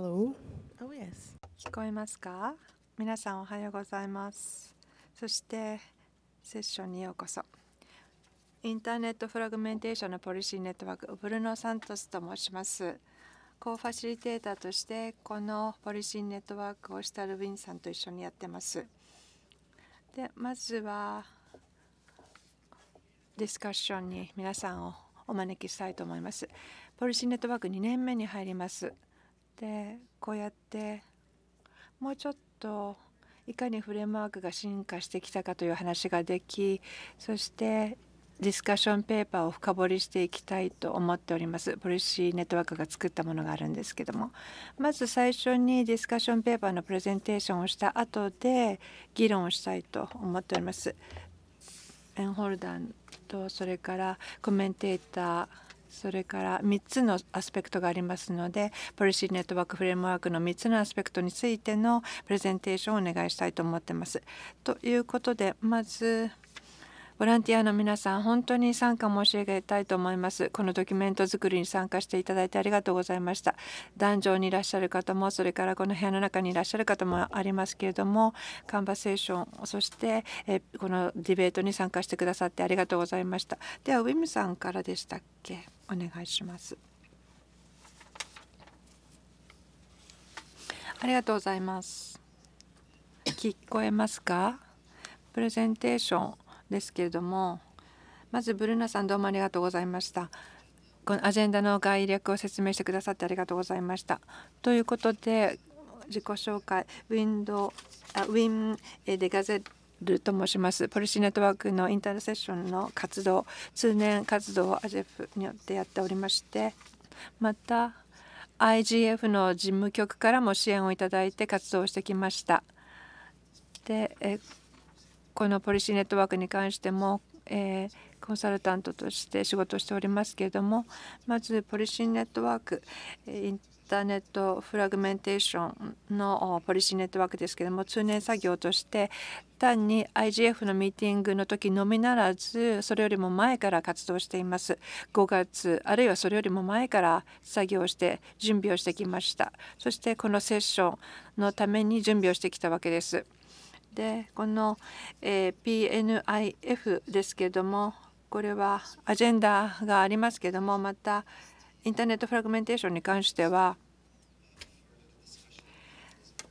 Hello. Oh, yes. 聞こえますか皆さんおはようございます。そしてセッションにようこそ。インターネットフラグメンテーションのポリシーネットワーク、ブルノ・サントスと申します。コーファシリテーターとしてこのポリシーネットワークをしたルビンさんと一緒にやってます。でまずはディスカッションに皆さんをお招きしたいと思います。ポリシーネットワーク2年目に入ります。でこうやってもうちょっといかにフレームワークが進化してきたかという話ができそしてディスカッションペーパーを深掘りしていきたいと思っておりますポリシーネットワークが作ったものがあるんですけどもまず最初にディスカッションペーパーのプレゼンテーションをした後で議論をしたいと思っておりますエンホルダーとそれからコメンテーターそれから3つのアスペクトがありますのでポリシーネットワークフレームワークの3つのアスペクトについてのプレゼンテーションをお願いしたいと思ってます。ということでまずボランティアの皆さん本当に参加申し上げたいと思いますこのドキュメント作りに参加していただいてありがとうございました壇上にいらっしゃる方もそれからこの部屋の中にいらっしゃる方もありますけれどもカンバセーションそしてえこのディベートに参加してくださってありがとうございましたではウィムさんからでしたっけお願いしますありがとうございます聞こえますかプレゼンテーションですけれどもまずブルーナさんどうもありがとうございました。このアジェンダの概略を説明してくださってありがとうございました。ということで自己紹介ウィンドあウィンデガゼルと申します。ポリシーネットワークのインターセッションの活動通年活動をアジェフによってやっておりましてまた IGF の事務局からも支援をいただいて活動してきました。でこのポリシーネットワークに関しても、えー、コンサルタントとして仕事をしておりますけれどもまずポリシーネットワークインターネットフラグメンテーションのポリシーネットワークですけれども通年作業として単に IGF のミーティングの時のみならずそれよりも前から活動しています5月あるいはそれよりも前から作業して準備をしてきましたそしてこのセッションのために準備をしてきたわけですでこの、え PNIF ですけどもこれはアジェンダがありますけどもまたインターネットフラグメンテーションに関しては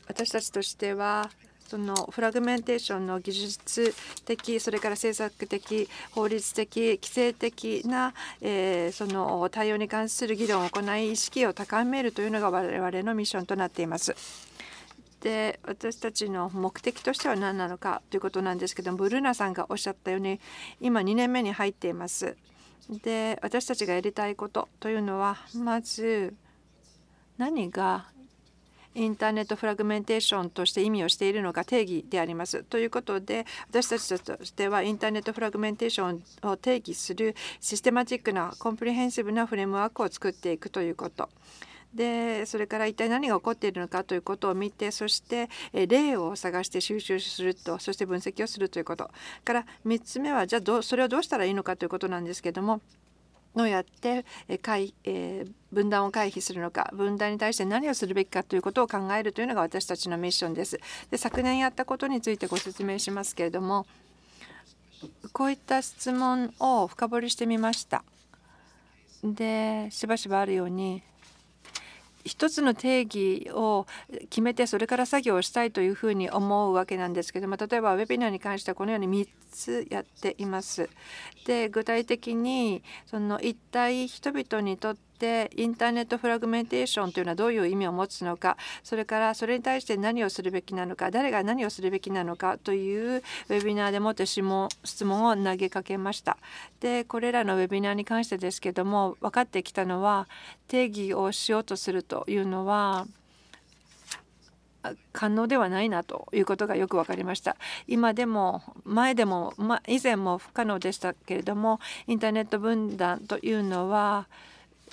私たちとしてはそのフラグメンテーションの技術的それから政策的法律的規制的な、えー、その対応に関する議論を行い意識を高めるというのが我々のミッションとなっています。で私たちの目的としては何なのかということなんですけどもブルーナさんがおっしゃったように今2年目に入っています。で私たちがやりたいことというのはまず何がインターネットフラグメンテーションとして意味をしているのが定義であります。ということで私たちとしてはインターネットフラグメンテーションを定義するシステマチックなコンプリヘンシブなフレームワークを作っていくということ。でそれから一体何が起こっているのかということを見てそして例を探して収集するとそして分析をするということから3つ目はじゃあどそれをどうしたらいいのかということなんですけどもどうやって回、えー、分断を回避するのか分断に対して何をするべきかということを考えるというのが私たちのミッションです。で昨年やったことについてご説明しますけれどもこういった質問を深掘りしてみました。でしばしばあるように一つの定義を決めてそれから作業をしたいというふうに思うわけなんですけども例えばウェビナーに関してはこのように3つやっています。で具体的にその一体人々にとっててインターネットフラグメンテーションというのはどういう意味を持つのかそれからそれに対して何をするべきなのか誰が何をするべきなのかというウェビナーでもって質問を投げかけました。でこれらのウェビナーに関してですけども分かってきたのは定義をしようとするというのは可能ではないなということがよく分かりました今でも前でも、ま、以前も不可能でしたけれどもインターネット分断というのは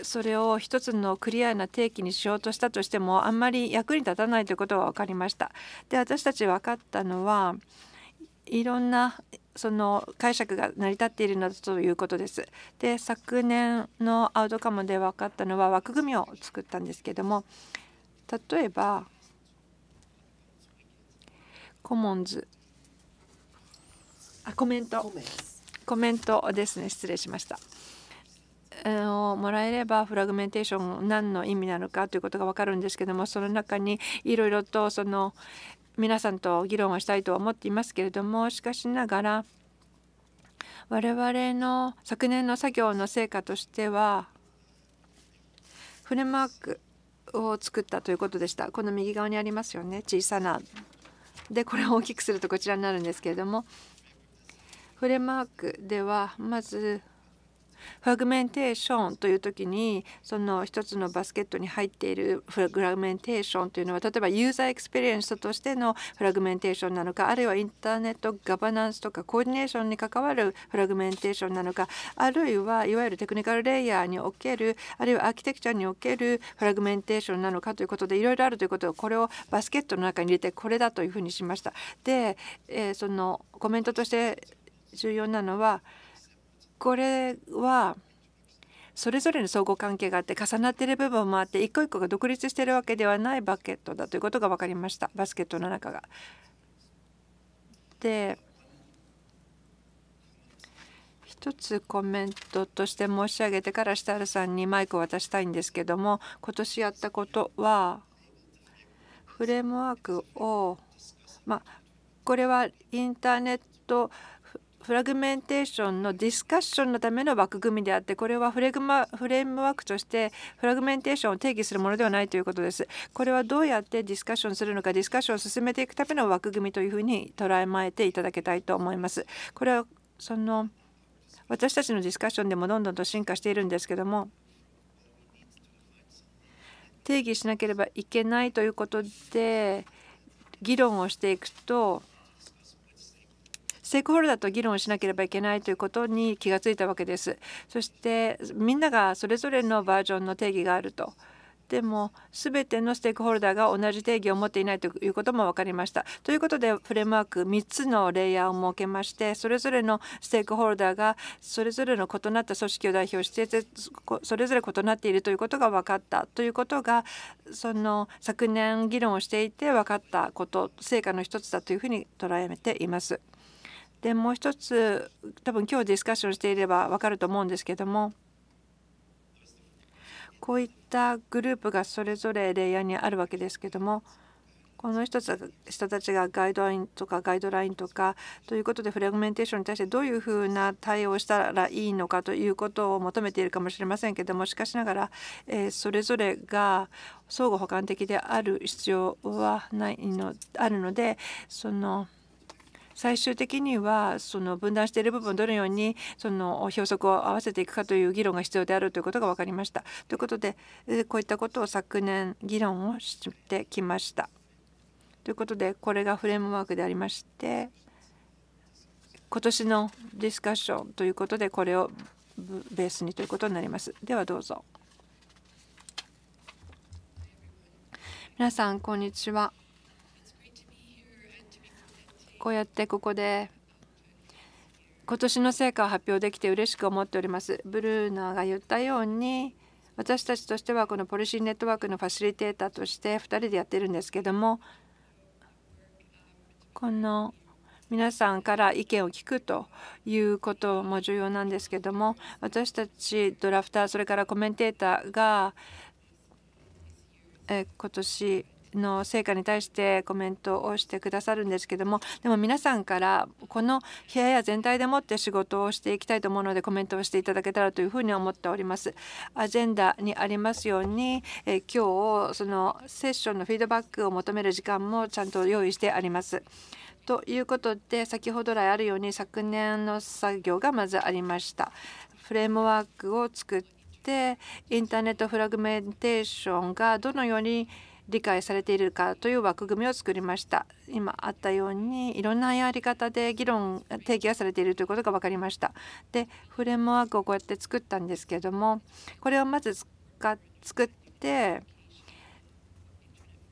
それを一つのクリアな定期にしようとしたとしてもあんまり役に立たないということが分かりました。で私たち分かったのはいろんなその解釈が成り立っているのだということです。で昨年のアウトカムで分かったのは枠組みを作ったんですけども例えばコモンズあコメントコメントですね失礼しました。をもらえればフラグメンテーション何の意味なのかということが分かるんですけどもその中にいろいろとその皆さんと議論をしたいと思っていますけれどもしかしながら我々の昨年の作業の成果としてはフレームワークを作ったということでしたこの右側にありますよね小さなでこれを大きくするとこちらになるんですけれどもフレームワークではまずフラグメンテーションという時にその一つのバスケットに入っているフラグメンテーションというのは例えばユーザーエクスペリエンスとしてのフラグメンテーションなのかあるいはインターネットガバナンスとかコーディネーションに関わるフラグメンテーションなのかあるいはいわゆるテクニカルレイヤーにおけるあるいはアーキテクチャにおけるフラグメンテーションなのかということでいろいろあるということをこれをバスケットの中に入れてこれだというふうにしました。で、えー、そのコメントとして重要なのはこれはそれぞれの相互関係があって重なっている部分もあって一個一個が独立しているわけではないバケットだということが分かりましたバスケットの中が。で一つコメントとして申し上げてから設楽さんにマイクを渡したいんですけども今年やったことはフレームワークをまあこれはインターネットフラグメンテーションのディスカッションのための枠組みであってこれはフレグマフレームワークとしてフラグメンテーションを定義するものではないということです。これはどうやってディスカッションするのかディスカッションを進めていくための枠組みというふうに捉えていただきたいと思います。これはその私たちのディスカッションでもどんどんと進化しているんですけども定義しなければいけないということで議論をしていくとテークホルダーと議論しなければいけないということに気がついたわけです。そしてみんながそれぞれのバージョンの定義があると。でも全てのステークホルダーが同じ定義を持っていないということも分かりました。ということでフレームワーク3つのレイヤーを設けましてそれぞれのステークホルダーがそれぞれの異なった組織を代表してそれぞれ異なっているということが分かったということがその昨年議論をしていて分かったこと成果の一つだというふうに捉えています。でもう一つ多分今日ディスカッションしていれば分かると思うんですけどもこういったグループがそれぞれレイヤーにあるわけですけどもこのつ人たちがガイドラインとかガイドラインとかということでフラグメンテーションに対してどういうふうな対応をしたらいいのかということを求めているかもしれませんけどもしかしながら、えそれぞれが相互補完的である必要はないのあるのでその。最終的にはその分断している部分どのようにその標則を合わせていくかという議論が必要であるということが分かりました。ということでこういったことを昨年議論をしてきました。ということでこれがフレームワークでありまして今年のディスカッションということでこれをベースにということになります。ではどうぞ。皆さんこんにちは。こうやってここで今年の成果を発表できて嬉しく思っております。ブルーナーが言ったように私たちとしてはこのポリシーネットワークのファシリテーターとして2人でやってるんですけどもこの皆さんから意見を聞くということも重要なんですけども私たちドラフターそれからコメンテーターがえ今年の成果に対してコメントをしてくださるんですけどもでも皆さんからこの部屋や全体でもって仕事をしていきたいと思うのでコメントをしていただけたらというふうに思っております。アジェンダにありますように、え今日そのセッションのフィードバックを求める時間もちゃんと用意してあります。ということで先ほど来あるように昨年の作業がまずありました。フレームワークを作ってインターネットフラグメンテーションがどのように理解されているかという枠組みを作りました今あったようにいろんなやり方で議論提起がされているということが分かりましたでフレームワークをこうやって作ったんですけれどもこれをまず作って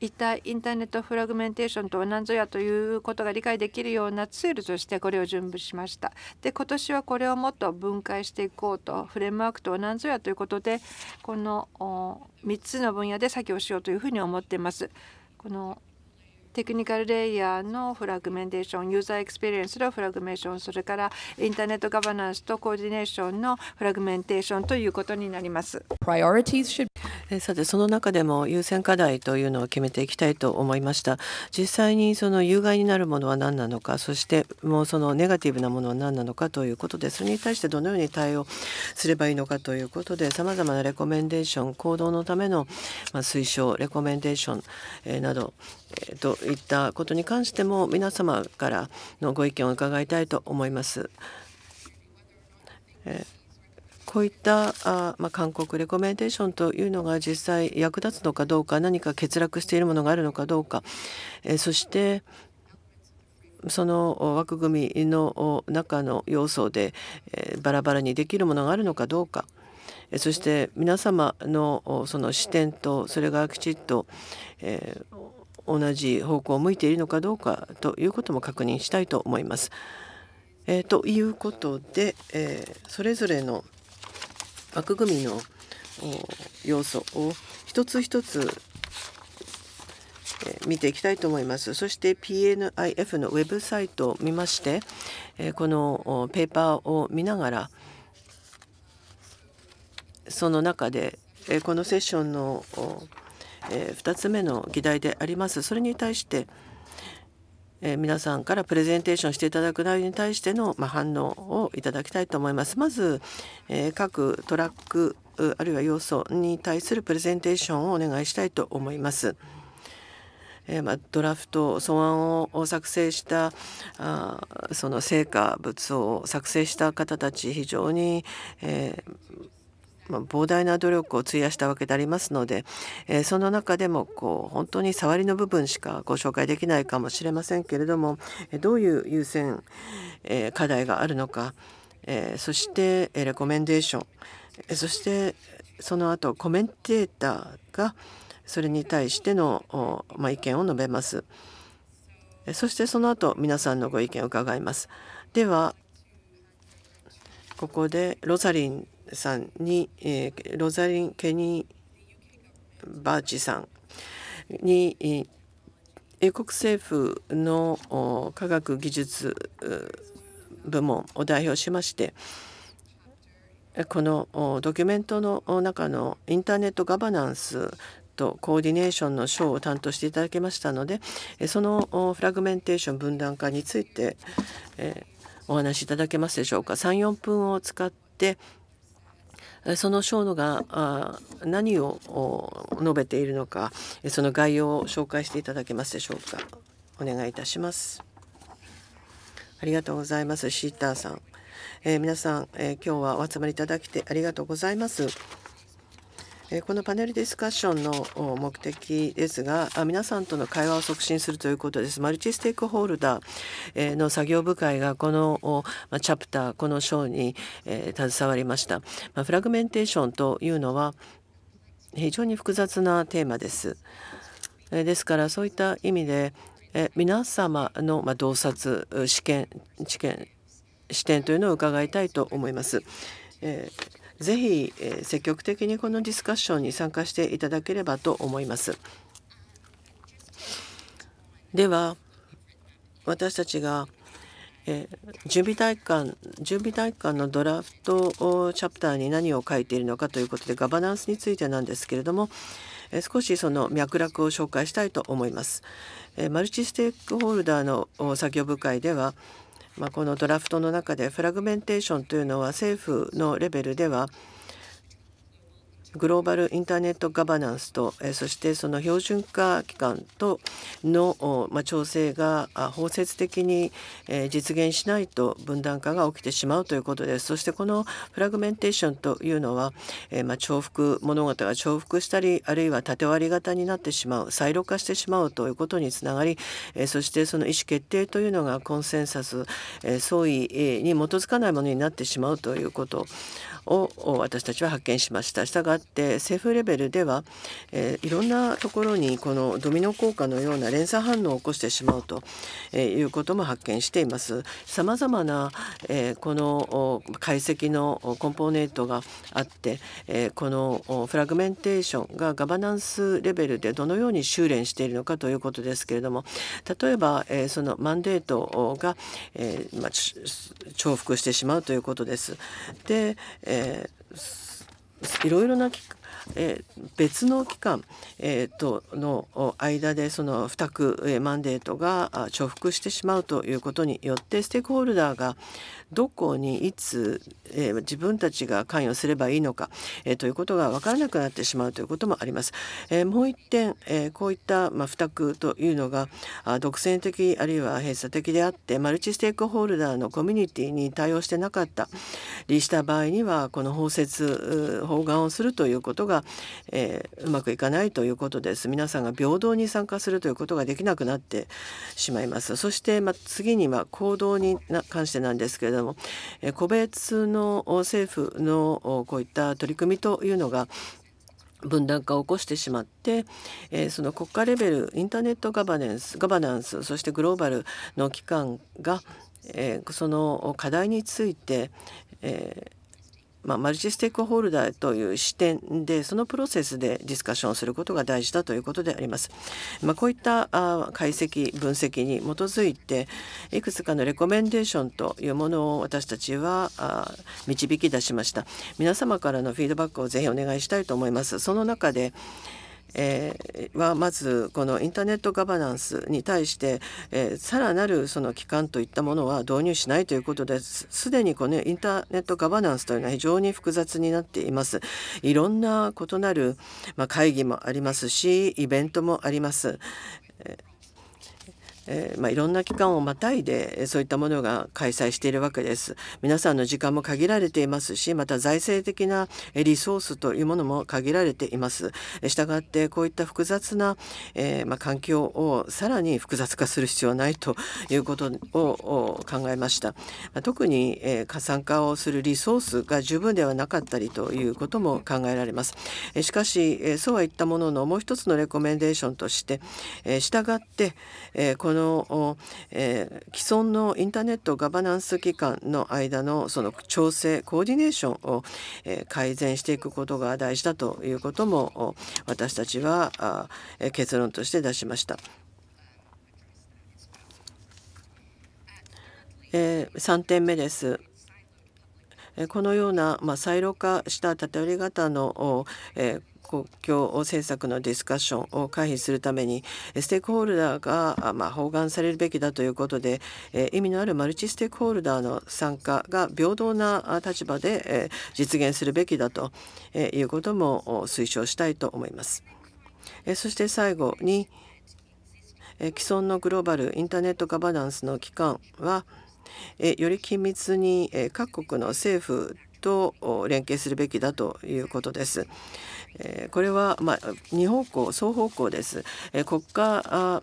一体インターネットフラグメンテーションとは何ぞやということが理解できるようなツールとしてこれを準備しましたで今年はこれをもっと分解していこうとフレームワークとは何ぞやということでこの3つの分野で作業しようというふうに思っていますこのテクニカルレイヤーのフラグメンテーションユーザーエクスペリエンスのフラグメーションそれからインターネットガバナンスとコーディネーションのフラグメンテーションということになります。さてその中でも優先課題というのを決めていきたいと思いました実際にその有害になるものは何なのかそしてもうそのネガティブなものは何なのかということでそれに対してどのように対応すればいいのかということでさまざまなレコメンデーション行動のための、ま推奨レコメンデーション、などといったことに関しても皆様からのご意見を伺いたいと思います。こういったあ、まあ、韓国レコメンテーションというのが実際役立つのかどうか何か欠落しているものがあるのかどうか、えそしてその枠組みの中の要素で、えバラバラにできるものがあるのかどうか。そして皆様のその視点とそれがきちっと、えー、同じ方向を向いているのかどうかということも確認したいと思います。えー、ということで、えー、それぞれの枠組みの要素を一つ一つ見ていきたいと思います。そして PNIF のウェブサイトを見ましてこのペーパーを見ながらその中でこのセッションのえ2つ目の議題であります。それに対してえ皆さんからプレゼンテーションしていただく内容に対しての、ま反応をいただきたいと思います。まず、え各トラックあるいは要素に対するプレゼンテーションをお願いしたいと思います。えまドラフト素案を作成したあその成果物を作成した方たち非常に、えー膨大な努力を費やしたわけでありますので、えー、その中でもこう本当に触りの部分しかご紹介できないかもしれませんけれどもどういう優先、えー、課題があるのか、えー、そしてレコメンデーションそしてその後コメンテーターがそれに対しての、まあ、意見を述べます。そしてその後皆さんのご意見を伺います。ではここでロサリンさんに、えー、ロザリン・ケニー・バーチさんに英国政府の科学技術部門を代表しましてこのドキュメントの中のインターネットガバナンスとコーディネーションの賞を担当していただきましたのでそのフラグメンテーション分断化についてお話しいただけますでしょうか34分を使ってその小野があ何を述べているのかその概要を紹介していただけますでしょうかお願いいたしますありがとうございますシーターさん、えー、皆さん、えー、今日はお集まりいただきてありがとうございますこのパネルディスカッションの目的ですが皆さんとの会話を促進するということですマルチステークホルダーの作業部会がこのチャプターこの章に携わりましたフラグメンテーションというのは非常に複雑なテーマですですからそういった意味で皆様の洞察試験知見視点というのを伺いたいと思います。えーぜひ、えー、積極的にこのディスカッションに参加していただければと思います。では私たちが、えー、準備体感準備体感のドラフトチャプターに何を書いているのかということでガバナンスについてなんですけれども、えー、少しその脈絡を紹介したいと思います。えー、マルチステークホルダーの作業部会ではまあ、このドラフトの中でフラグメンテーションというのは政府のレベルではグローバルインターネットガバナンスとそしてその標準化機関との、まあ、調整が包摂的に実現しないと分断化が起きてしまうということですそしてこのフラグメンテーションというのは、まあ、重複物事が重複したりあるいは縦割り型になってしまう再路化してしまうということにつながりそしてその意思決定というのがコンセンサス相違に基づかないものになってしまうということを私たちは発見しました。したがっって政府レベルでは、えー、いろんなところにこのドミノ効果のような連鎖反応を起こしてしまうと、えいうことも発見しています。様々な、えー、この解析のコンポーネントがあって、えー、このフラグメンテーションがガバナンスレベルでどのように修練しているのかということですけれども例えば、えー、そのマンデートが、えーまあ、重複してしまうということです。で、えーいろいろなきっえー、別の機関、えー、との間でその付2区マンデートが重複してしまうということによってステークホルダーがどこにいつ、えー、自分たちが関与すればいいのか、えー、ということが分からなくなってしまうということもあります。えー、もう一点、えー、こういった、まあ、不択というのが独占的あるいは閉鎖的であってマルチステークホルダーのコミュニティに対応してなかったりした場合にはこの包摂包含をするということがが、えー、うまくいかないということです皆さんが平等に参加するということができなくなってしまいますそして、まあ、次に、は行動に関してなんですけれども、えー、個別の政府のこういった取り組みというのが分断化を起こしてしまって、えー、その国家レベルインターネットガバナンスガバナンスそしてグローバルの機関が、えー、その課題について、えーまあ、マルチステークホルダーという視点でそのプロセスでディスカッションすることが大事だということであります。まあ、こういった解析分析に基づいていくつかのレコメンデーションというものを私たちは導き出しました。皆様からのフィードバックをぜひお願いしたいと思います。その中でえー、はまずこのインターネットガバナンスに対して、えー、さらなるその機関といったものは導入しないということですすでにこの、インターネットガバナンスというのは非常に複雑になっていますいろんな異なる、まあ、会議もありますしイベントもあります、えー、まあ、いろんな期間をまたいでそういったものが開催しているわけです皆さんの時間も限られていますしまた財政的なリソースというものも限られていますしたがってこういった複雑な、えー、まあ、環境をさらに複雑化する必要はないということを考えました特に、えー、加算化をするリソースが十分ではなかったりということも考えられますしかしそうは言ったもののもう一つのレコメンデーションとしてえ従ってこのこの、えー、既存のインターネットガバナンス機関の間のその調整コーディネーションを、えー、改善していくことが大事だということも私たちは結論として出しました。えー、3点目です。このような、まあ、サイロ化した縦折り型の、えー国境政策のディスカッションを回避するためにステークホルダーが、まあ、包含されるべきだということで、え意味のあるマルチステークホルダーの参加が平等な立場で、え実現するべきだと、えいうことも推奨したいと思います。えそして最後に、え既存のグローバルインターネットガバナンスの機関は、えより緊密に、え各国の政府と連携するべきだということです。えこれは、まあ、2方向双方向です、え国家あ、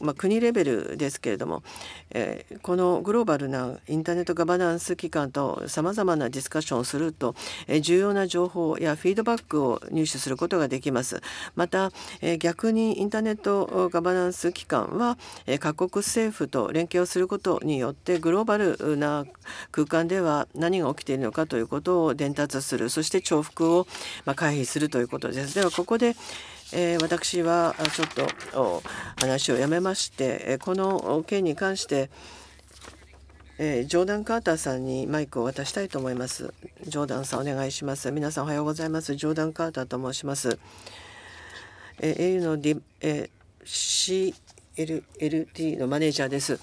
まあ、国レベルですけれども、えこのグローバルなインターネットガバナンス機関とさまざまなディスカッションをすると、え重要な情報やフィードバックを入手することができますまた、え逆にインターネットガバナンス機関は、え各国政府と連携をすることによってグローバルな空間では何が起きているのかということを伝達するそして重複を、まあ、回避するということです。ではここでえ私はちょっと話をやめまして、この件に関して、えジョーダン・カーターさんにマイクを渡したいと思います。ジョーダンさんお願いします。皆さんおはようございます。ジョーダン・カーターと申します。え au の、D え CLLT のマネージャーです。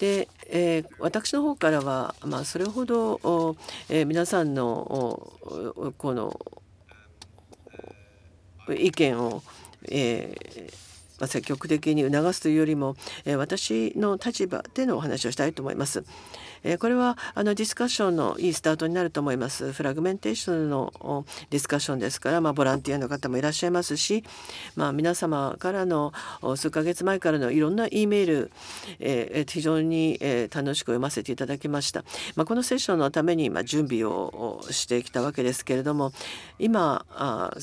で、えー、私の方からは、まあ、それほど、えー、皆さんのこの意見を、えー積極的に促すというよりも、私の立場でのお話をしたいと思います。これはあのディスカッションのいいスタートになると思います。フラグメンテーションのディスカッションですから、まあ、ボランティアの方もいらっしゃいますし、まあ、皆様からの数ヶ月前からのいろんな E メール、非常に、楽しく読ませていただきました。まあ、このセッションのために今準備をしてきたわけですけれども今あ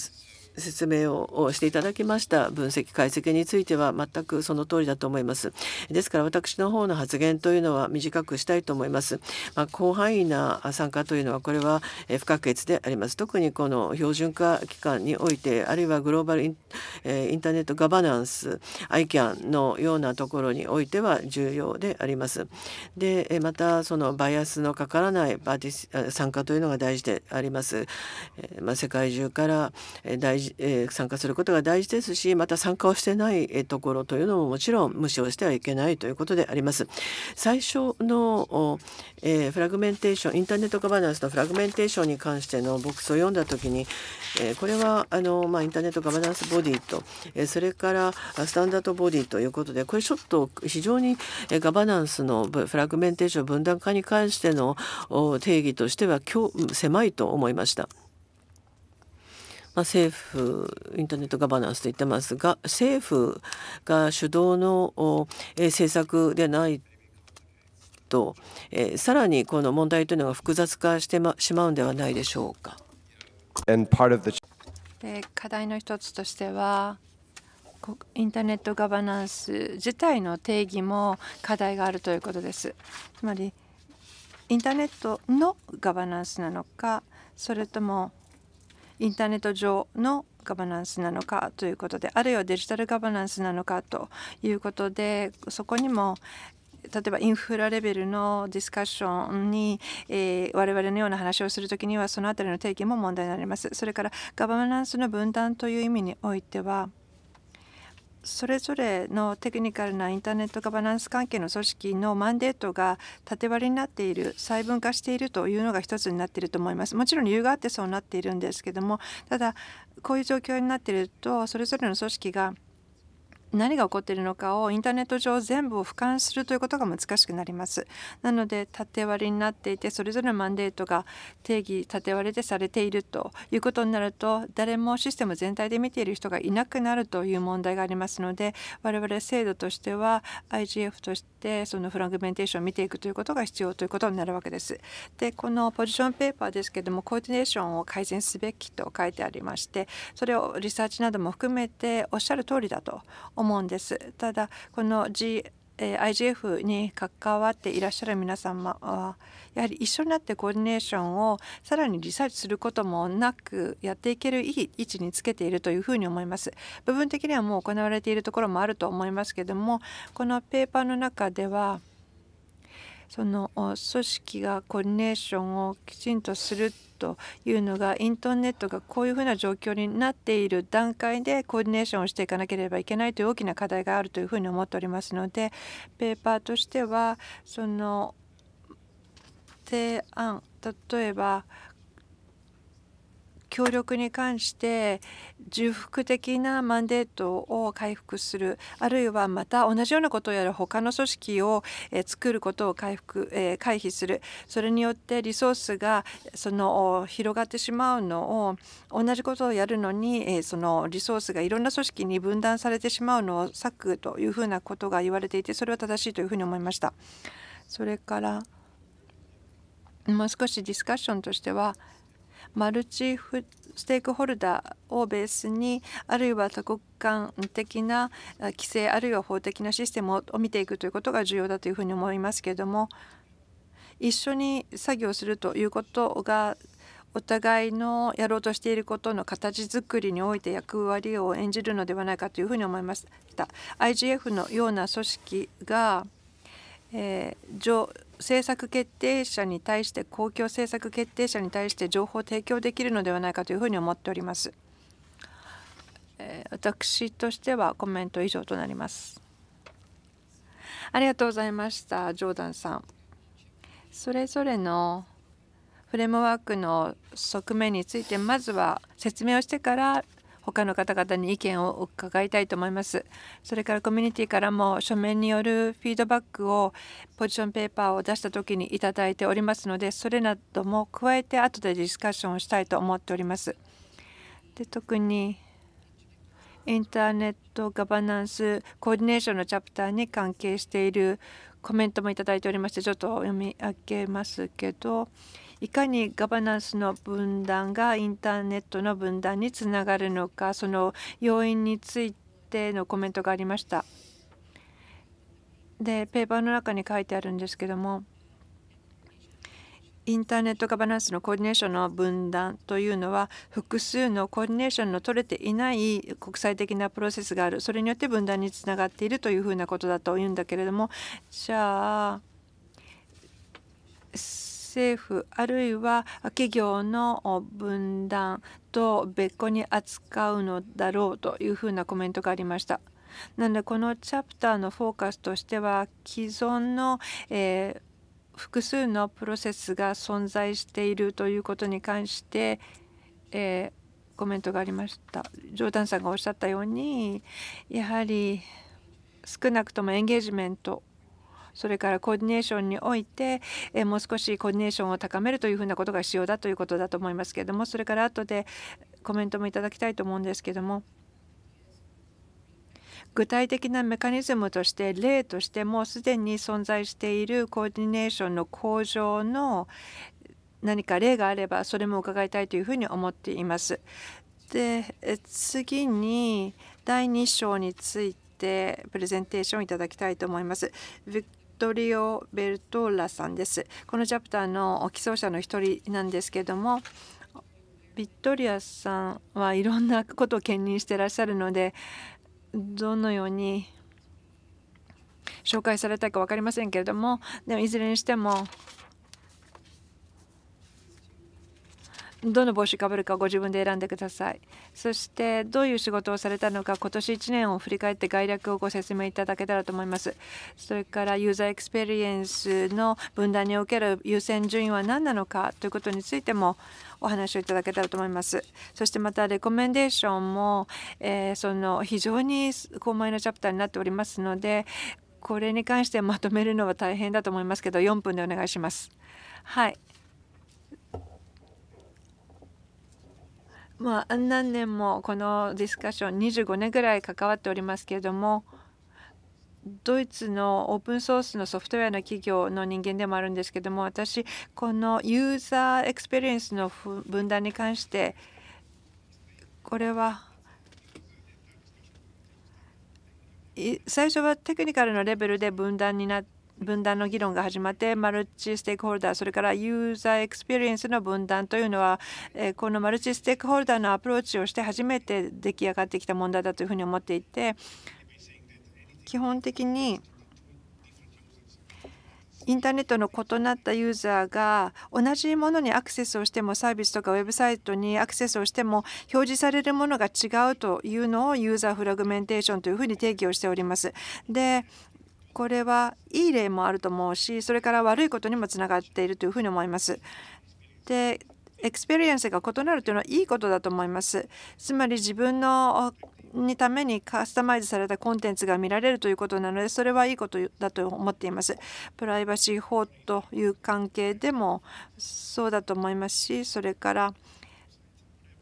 説明をしていただきました分析解析については全くその通りだと思いますですから私の方の発言というのは短くしたいと思いますまあ、広範囲な参加というのはこれは不可欠であります特にこの標準化機関においてあるいはグローバルイン,、インターネットガバナンス ICANN のようなところにおいては重要でありますでまたそのバイアスのかからないパーティ参加というのが大事であります、まあ、世界中から大事事、えー、参加することが大事ですしまた参加をしてないところというのももちろん無視をしてはいけないということであります。最初の、えー、フラグメンテーションインターネットガバナンスのフラグメンテーションに関してのボックスを読んだ時に、えー、これはあの、まあ、インターネットガバナンスボディと、えそれからスタンダードボディということでこれちょっと非常にガバナンスのフラグメンテーション分断化に関しての定義としては狭いと思いました。まあ、政府インターネットガバナンスと言ってますが政府が主導の政策でないとえさらにこの問題というのが複雑化して、しまうんではないでしょうか。で課題の一つとしてはインターネットガバナンス自体の定義も課題があるということです。つまりインターネットのガバナンスなのかそれともインターネット上のガバナンスなのかということであるいはデジタルガバナンスなのかということでそこにも例えばインフラレベルのディスカッションに、えー、我々のような話をするときにはそのあたりの定義も問題になります。それからガバナンスの分断という意味においてはそれぞれのテクニカルなインターネットガバナンス関係の組織のマンデートが縦割りになっている細分化しているというのが一つになっていると思いますもちろん理由があってそうなっているんですけどもただこういう状況になっているとそれぞれの組織が何が起こっているのかをインターネット上全部を俯瞰するということが難しくなります。なので縦割りになっていてそれぞれのマンデートが定義縦割りでされているということになると誰もシステム全体で見ている人がいなくなるという問題がありますので我々制度としては IGF としてそのフラグメンテーションを見ていくということが必要ということになるわけです。でこのポジションペーパーですけどもコーディネーションを改善すべきと書いてありましてそれをリサーチなども含めておっしゃる通りだと思うんですただこの G IGF に関わっていらっしゃる皆様はやはり一緒になってコーディネーションをさらにリサーチすることもなくやっていけるいい位置につけているというふうに思います部分的にはもう行われているところもあると思いますけどもこのペーパーの中ではその組織がコーディネーションをきちんとするというのがインターネットがこういうふうな状況になっている段階でコーディネーションをしていかなければいけないという大きな課題があるというふうに思っておりますのでペーパーとしてはその提案例えば協力に関して重複的なマンデートを回復するあるいはまた同じようなことをやる他の組織を作ることを回復回避するそれによってリソースがその広がってしまうのを同じことをやるのにそのリソースがいろんな組織に分断されてしまうのを避くというふうなことが言われていてそれは正しいというふうに思いました。それからもう少しディスカッションとしてはマルチステークホルダーをベースにあるいは多国間的な規制あるいは法的なシステムを見ていくということが重要だというふうに思いますけれども一緒に作業するということがお互いのやろうとしていることの形づくりにおいて役割を演じるのではないかというふうに思いました。IGF のような組織が、えー政策決定者に対して公共政策決定者に対して情報を提供できるのではないかというふうに思っております。私としてはコメント以上となります。ありがとうございました、ジョーダンさん。それぞれのフレームワークの側面についてまずは説明をしてから他の方々に意見を伺いたいと思います。それからコミュニティからも書面によるフィードバックをポジションペーパーを出した時にいただいておりますのでそれなども加えて後でディスカッションをしたいと思っております。で特にインターネットガバナンスコーディネーションのチャプターに関係しているコメントもいただいておりましてちょっと読み上げますけどいかにガバナンスの分断がインターネットの分断につながるのかその要因についてのコメントがありました。でペーパーの中に書いてあるんですけどもインターネットガバナンスのコーディネーションの分断というのは複数のコーディネーションの取れていない国際的なプロセスがあるそれによって分断につながっているというふうなことだというんだけれどもじゃあ政府あるいは企業の分断と別個に扱うのだろうというふうなコメントがありました。なのでこのチャプターのフォーカスとしては既存の、えー、複数のプロセスが存在しているということに関して、えー、コメントがありました。ジョーダンさんがおっしゃったようにやはり少なくともエンゲージメントそれからコーディネーションにおいて、えもう少しコーディネーションを高めるというふうなことが必要だということだと思いますけれどもそれから後でコメントもいただきたいと思うんですけども。具体的なメカニズムとして例としてもうすでに存在しているコーディネーションの向上の何か例があればそれも伺いたいというふうに思っています。で次に第2章についてプレゼンテーションいただきたいと思います。トリオ・ベルトーラさんです。このチャプターの起草者の一人なんですけどもビットリアさんはいろんなことを兼任してらっしゃるのでどのように紹介されたか分かりませんけれどもでもいずれにしてもどの帽子かぶるかご自分で選んでくださいそしてどういう仕事をされたのか今年1年を振り返って概略をご説明いただけたらと思いますそれからユーザーエクスペリエンスの分断における優先順位は何なのかということについてもお話をいただけたらと思いますそしてまたレコメンデーションも、えー、その非常に高前のチャプターになっておりますのでこれに関してまとめるのは大変だと思いますけど4分でお願いしますはいまあ、何年もこのディスカッション25年ぐらい関わっておりますけれどもドイツのオープンソースのソフトウェアの企業の人間でもあるんですけども私このユーザーエクスペリエンスの分断に関してこれは最初はテクニカルのレベルで分断になっ分断の議論が始まってマルチステークホルダーそれからユーザーエクスペリエンスの分断というのはこのマルチステークホルダーのアプローチをして初めて出来上がってきた問題だというふうに思っていて基本的にインターネットの異なったユーザーが同じものにアクセスをしてもサービスとかウェブサイトにアクセスをしても表示されるものが違うというのをユーザーフラグメンテーションというふうに定義をしております。でこれはいい例もあると思うしそれから悪いことにもつながっているというふうに思います。でエクスペリエンスが異なるというのはいいことだと思います。つまり自分のにためにカスタマイズされたコンテンツが見られるということなのでそれはいいことだと思っています。プライバシー法という関係でもそうだと思いますしそれから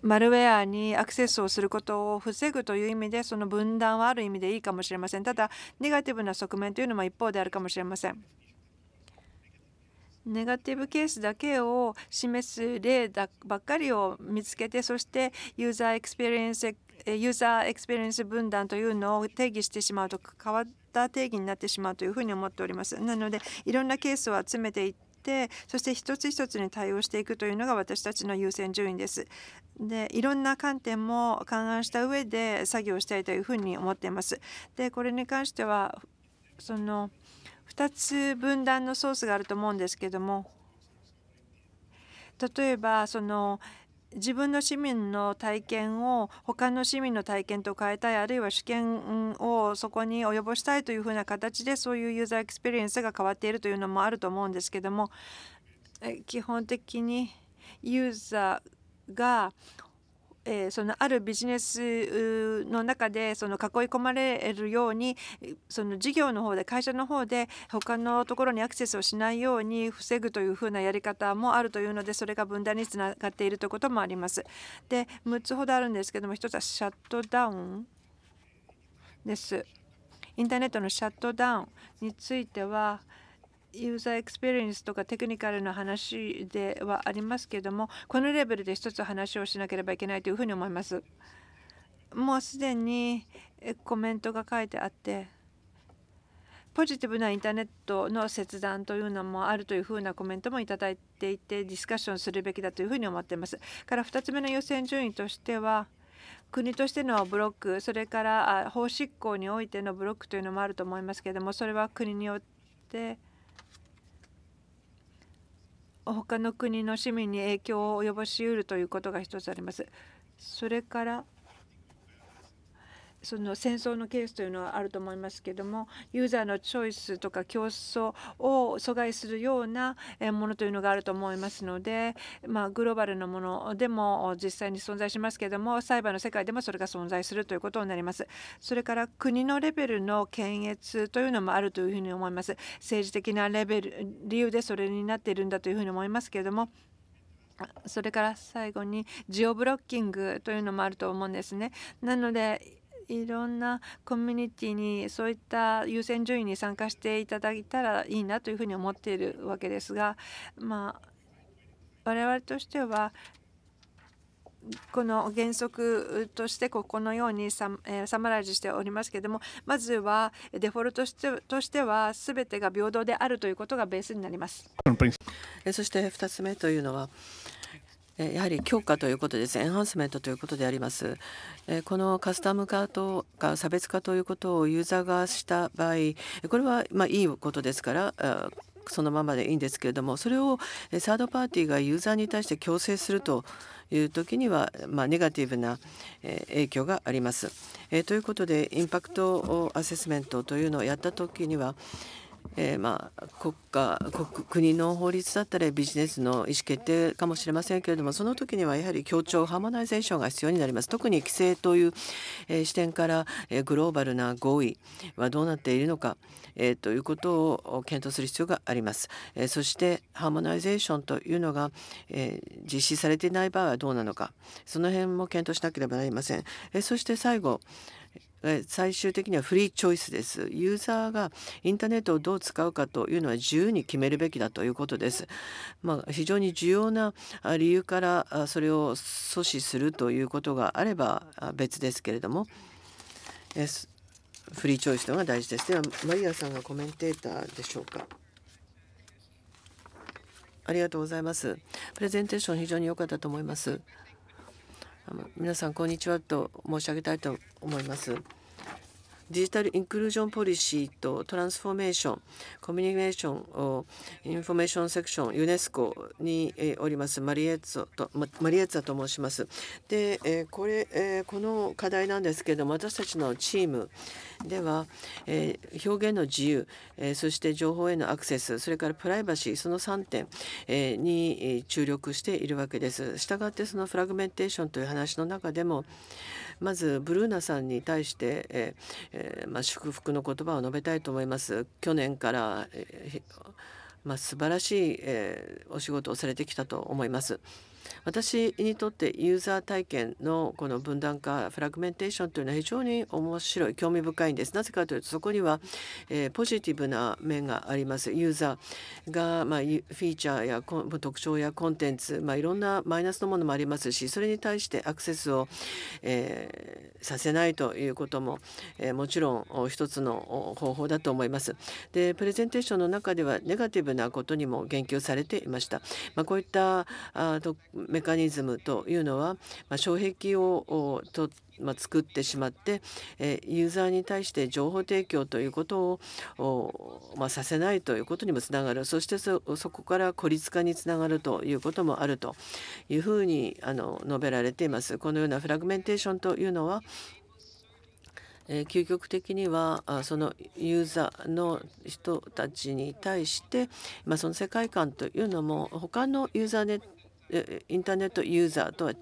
マルウェアにアクセスをすることを防ぐという意味でその分断はある意味でいいかもしれませんただネガティブな側面というのも一方であるかもしれませんネガティブケースだけを示す例だばっかりを見つけてそしてユーザーエクスペリエンスユーザーエクスペリエンス分断というのを定義してしまうと変わった定義になってしまうというふうに思っております。なのでいろんなケースを集めていってってそして一つ一つに対応していくというのが私たちの優先順位です。でいろんな観点も勘案した上で作業したいというふうに思っています。でこれに関してはその2つ分断のソースがあると思うんですけども例えばその、自分の市民の体験を他の市民の体験と変えたいあるいは主権をそこに及ぼしたいというふうな形でそういうユーザーエクスペリエンスが変わっているというのもあると思うんですけども基本的にユーザーがえー、そのあるビジネスの中でその囲い込まれるようにその事業の方で会社の方で他のところにアクセスをしないように防ぐというふうなやり方もあるというのでそれが分断につながっているということもあります。で6つほどあるんですけども1つはシャットダウンです。インターネットのシャットダウンについてはユーザーエクスペリエンスとかテクニカルの話ではありますけどもこのレベルで一つ話をしなければいけないというふうに思います。もうすでにコメントが書いてあってポジティブなインターネットの切断というのもあるというふうなコメントもいただいていてディスカッションするべきだというふうに思っています。から2つ目の優先順位としては国としてのブロックそれから法執行においてのブロックというのもあると思いますけれどもそれは国によって他の国の市民に影響を及ぼしうるということが一つあります。それからその戦争のケースというのはあると思いますけどもユーザーのチョイスとか競争を阻害するようなものというのがあると思いますので、まあ、グローバルのものでも実際に存在しますけども裁判の世界でもそれが存在するということになりますそれから国のレベルの検閲というのもあるというふうに思います政治的なレベル理由でそれになっているんだというふうに思いますけれどもそれから最後にジオブロッキングというのもあると思うんですね。なのでいろんなコミュニティにそういった優先順位に参加していただいたらいいなというふうに思っているわけですが、まあ、我々としてはこの原則としてここのようにサ,、えサマライズしておりますけれどもまずはデフォルトしてとしては全てが平等であるということがベースになりますそして2つ目というのはやはり強化ということですエンハンスメントということでありますこのカスタム化とか差別化ということをユーザーがした場合これはまいいことですからそのままでいいんですけれどもそれをサードパーティーがユーザーに対して強制するという時には、まあ、ネガティブな影響があります。えということでインパクトアセスメントというのをやった時には、えー、まあ国家国の法律だったりビジネスの意思決定かもしれませんけれどもその時にはやはり協調ハーモナイゼーションが必要になります特に規制という、えー、視点から、えー、グローバルな合意はどうなっているのか、えー、ということを検討する必要があります、えー、そしてハーモナイゼーションというのが、えー、実施されていない場合はどうなのかその辺も検討しなければなりません、えー、そして最後最終的にはフリーチョイスです。ユーザーがインターネットをどう使うかというのは自由に決めるべきだということです。まあ、非常に重要な理由からそれを阻止するということがあれば別ですけれども。フリーチョイスのが大事です。では、マリアさんがコメンテーターでしょうか。ありがとうございます。プレゼンテーション非常に良かったと思います。皆さんこんにちはと申し上げたいと思います。デジタルインクルージョンポリシーとトランスフォーメーションコミュニケーションインフォメーションセクションユネスコにおりますマリエッツとマリエッツァと申します。でこれこの課題なんですけども私たちのチームでは表現の自由そして情報へのアクセスそれからプライバシーその3点に注力しているわけです。したがってそのフラグメンテーションという話の中でもまずブルーナさんに対して、ええー、まあ、祝福の言葉を述べたいと思います。去年から、えーまあ、素晴らしい、えー、お仕事をされてきたと思います。私にとってユーザー体験のこの分断化フラグメンテーションというのは非常に面白い興味深いんですなぜかというとそこには、えー、ポジティブな面がありますユーザーが、まあ、フィーチャーや特徴やコンテンツ、まあ、いろんなマイナスのものもありますしそれに対してアクセスを、えー、させないということも、えー、もちろん一つの方法だと思います。でプレゼンテーションの中ではネガティブなことにも言及されていました。まあ、こういったあメカニズムというのは、まあ、障壁をと、まあ、作ってしまって、えユーザーに対して情報提供ということを、まあ、させないということにもつながるそしてそこから孤立化につながるということもあるというふうにあの述べられています。このようなフラグメンテーションというのはえ究極的にはそのユーザーの人たちに対して、まあ、その世界観というのも他のユーザーネッインターネットユーザーとは違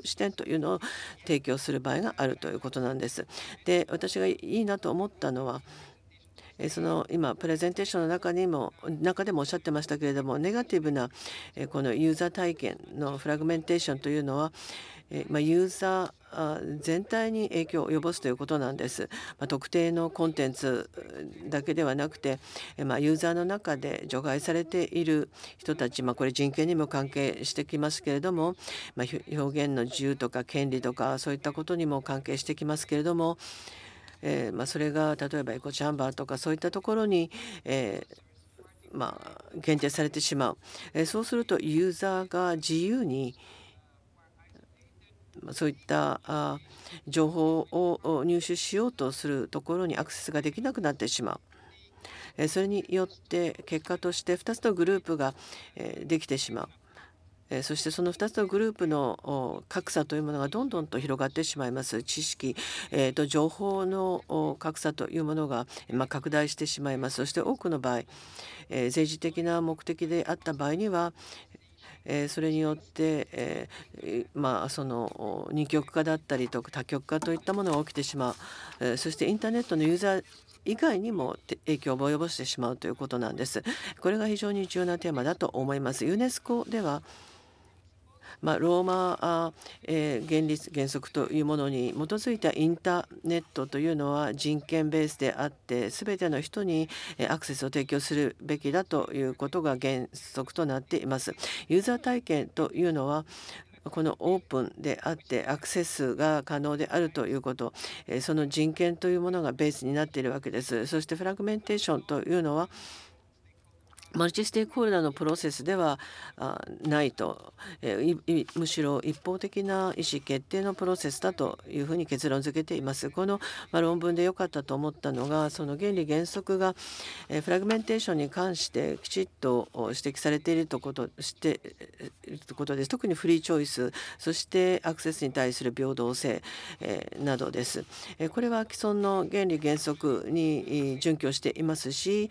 う視点というのを提供する場合があるということなんです。で私がいいなと思ったのはその今プレゼンテーションの中にも中でもおっしゃってましたけれどもネガティブなこのユーザー体験のフラグメンテーションというのはユーザ全体に影響を及ぼすということなんです。まあ、特定のコンテンツだけではなくて、まあ、ユーザーの中で除外されている人たち、まあ、これ人権にも関係してきますけれども、まあ、表現の自由とか権利とかそういったことにも関係してきますけれども、えー、まあ、それが例えばエコチャンバーとかそういったところに、えーまあ、限定されてしまう、えー、そうするとユーザーが自由に、そういったあ情報を入手しようとするところにアクセスができなくなってしまう。それによって結果として2つのグループができてしまう。そしてその2つのグループの格差というものがどんどんと広がってしまいます知識、えー、と情報の格差というものが、ま拡大してしまいますそして多くの場合、え政治的な目的であった場合にはえー、それによって、えー、まあ、その二極化だったりとか多極化といったものが起きてしまう、えー、そしてインターネットのユーザー以外にも影響を及ぼしてしまうということなんです。これが非常に重要なテーマだと思います。ユネスコではまあ、ローマ、えー、原理原則というものに基づいたインターネットというのは人権ベースであって全ての人にアクセスを提供するべきだということが原則となっています。ユーザー体験というのはこのオープンであってアクセスが可能であるということその人権というものがベースになっているわけです。そしてフラグメンテーションというのはマルチステークホルダーのプロセスではないと、えむしろ一方的な意思決定のプロセスだというふうに結論付けています。この、まあ、論文で良かったと思ったのがその原理原則が、えフラグメンテーションに関してきちっと指摘されているとことしていうことです特にフリーチョイスそしてアクセスに対する平等性、えなどです。これは既存の原理原則に準拠していますし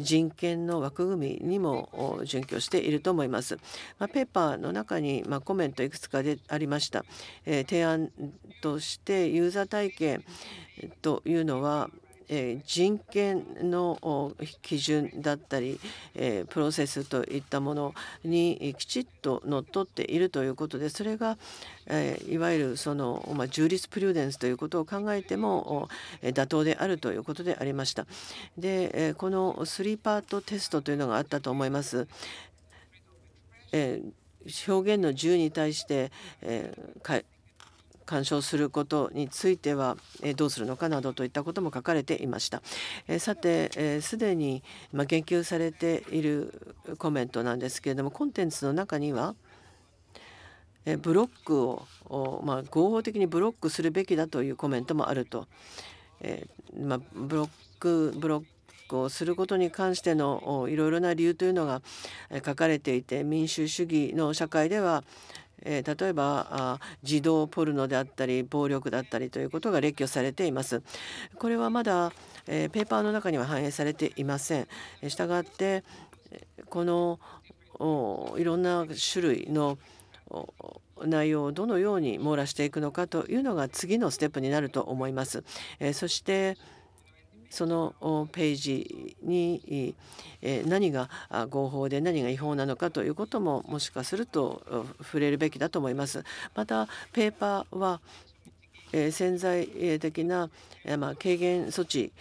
人権の枠組みにも準拠していると思います。まあ、ペーパーの中に、まあ、コメントいくつかでありました。えー、提案としてユーザー体験というのは人権の基準だったりプロセスといったものにきちっとのっとっているということでそれがいわゆるそのジュリスプリューデンスということを考えても妥当であるということでありました。でこの3パートテストというのがあったと思います。表現の自由に対して干渉することについてはどうするのかなどといったことも書かれていました。さてすでに言及されているコメントなんですけれどもコンテンツの中にはブロックを、まあ、合法的にブロックするべきだというコメントもあると、えー、まあ、ブロックブロックをすることに関してのいろいろな理由というのが書かれていて民主主義の社会では、え例えば児童ポルノであったり暴力だったりということが列挙されています。これはまだ、えペーパーの中には反映されていません。したがってこのいろんな種類の内容をどのように網羅していくのかというのが次のステップになると思います。えそしてそのページに何が合法で何が違法なのかということももしかすると触れるべきだと思います。またペーパーは潜在的な軽減措置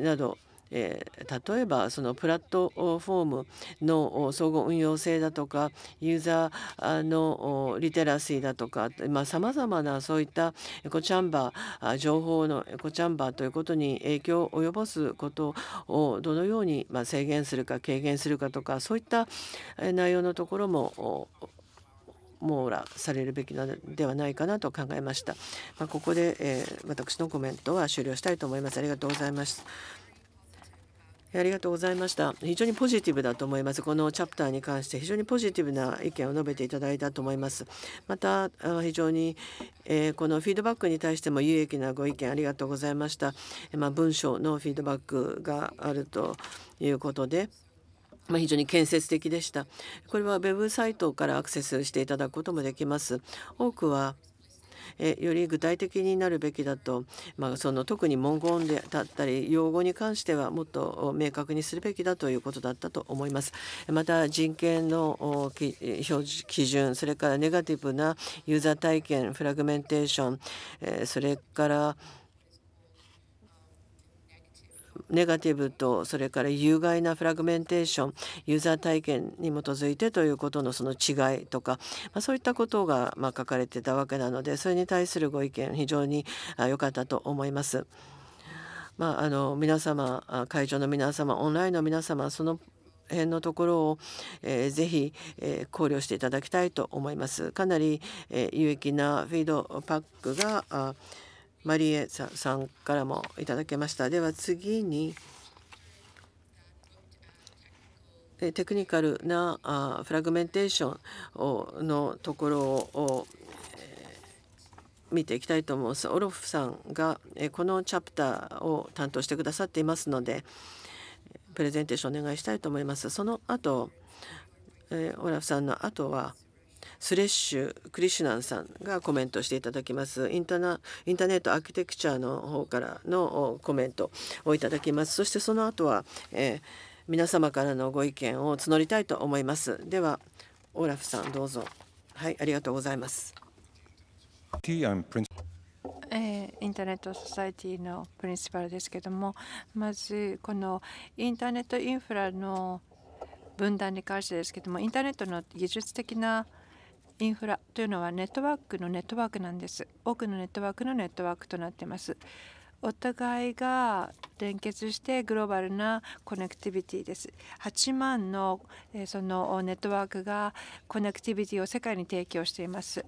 などえ例えばそのプラットフォームの総合運用性だとかユーザーのリテラシーだとかさまざ、まなそういったエコチャンバー情報のエコチャンバーということに影響を及ぼすことをどのように制限するか軽減するかとかそういった内容のところも網羅されるべきなのではないかなと考えました。まあ、ここで、えー、私のコメントは終了したいと思います。ありがとうございます。ありがとうございました非常にポジティブだと思いますこのチャプターに関して非常にポジティブな意見を述べていただいたと思いますまた非常に、えー、このフィードバックに対しても有益なご意見ありがとうございました、まあ、文章のフィードバックがあるということでまあ、非常に建設的でしたこれはウェブサイトからアクセスしていただくこともできます多くはえより具体的になるべきだと、まあ、その特に文言でだったり用語に関してはもっと明確にするべきだということだったと思います。また人権の基準それからネガティブなユーザー体験フラグメンテーションそれからネガティブとそれから有害なフラグメンテーションユーザー体験に基づいてということのその違いとか、まあ、そういったことがまあ書かれてたわけなのでそれに対するご意見非常に良かったと思います。まあ、あの皆様会場の皆様オンラインの皆様その辺のところを、えー、ぜひ、えー、考慮していただきたいと思います。かなり、えー、有益なフィードバックがあマリエさんからもいただけました。では次にテクニカルなフラグメンテーションのところを見ていきたいと思います。オロフさんがこのチャプターを担当してくださっていますのでプレゼンテーションお願いしたいと思います。その後オラフさんの後はスレッシュ・クリシュナンさんがコメントしていただきますインターインターネットアーキテクチャの方からのコメントをいただきますそしてその後は、えー、皆様からのご意見を募りたいと思いますではオラフさんどうぞはいありがとうございます、えインターネットソサイティのプリンシパルですけどもまずこのインターネットインフラの分断に関してですけどもインターネットの技術的なインフラというのはネットワークのネットワークなんです多くのネットワークのネットワークとなっていますお互いが連結してグローバルなコネクティビティです8万のそのネットワークがコネクティビティを世界に提供しています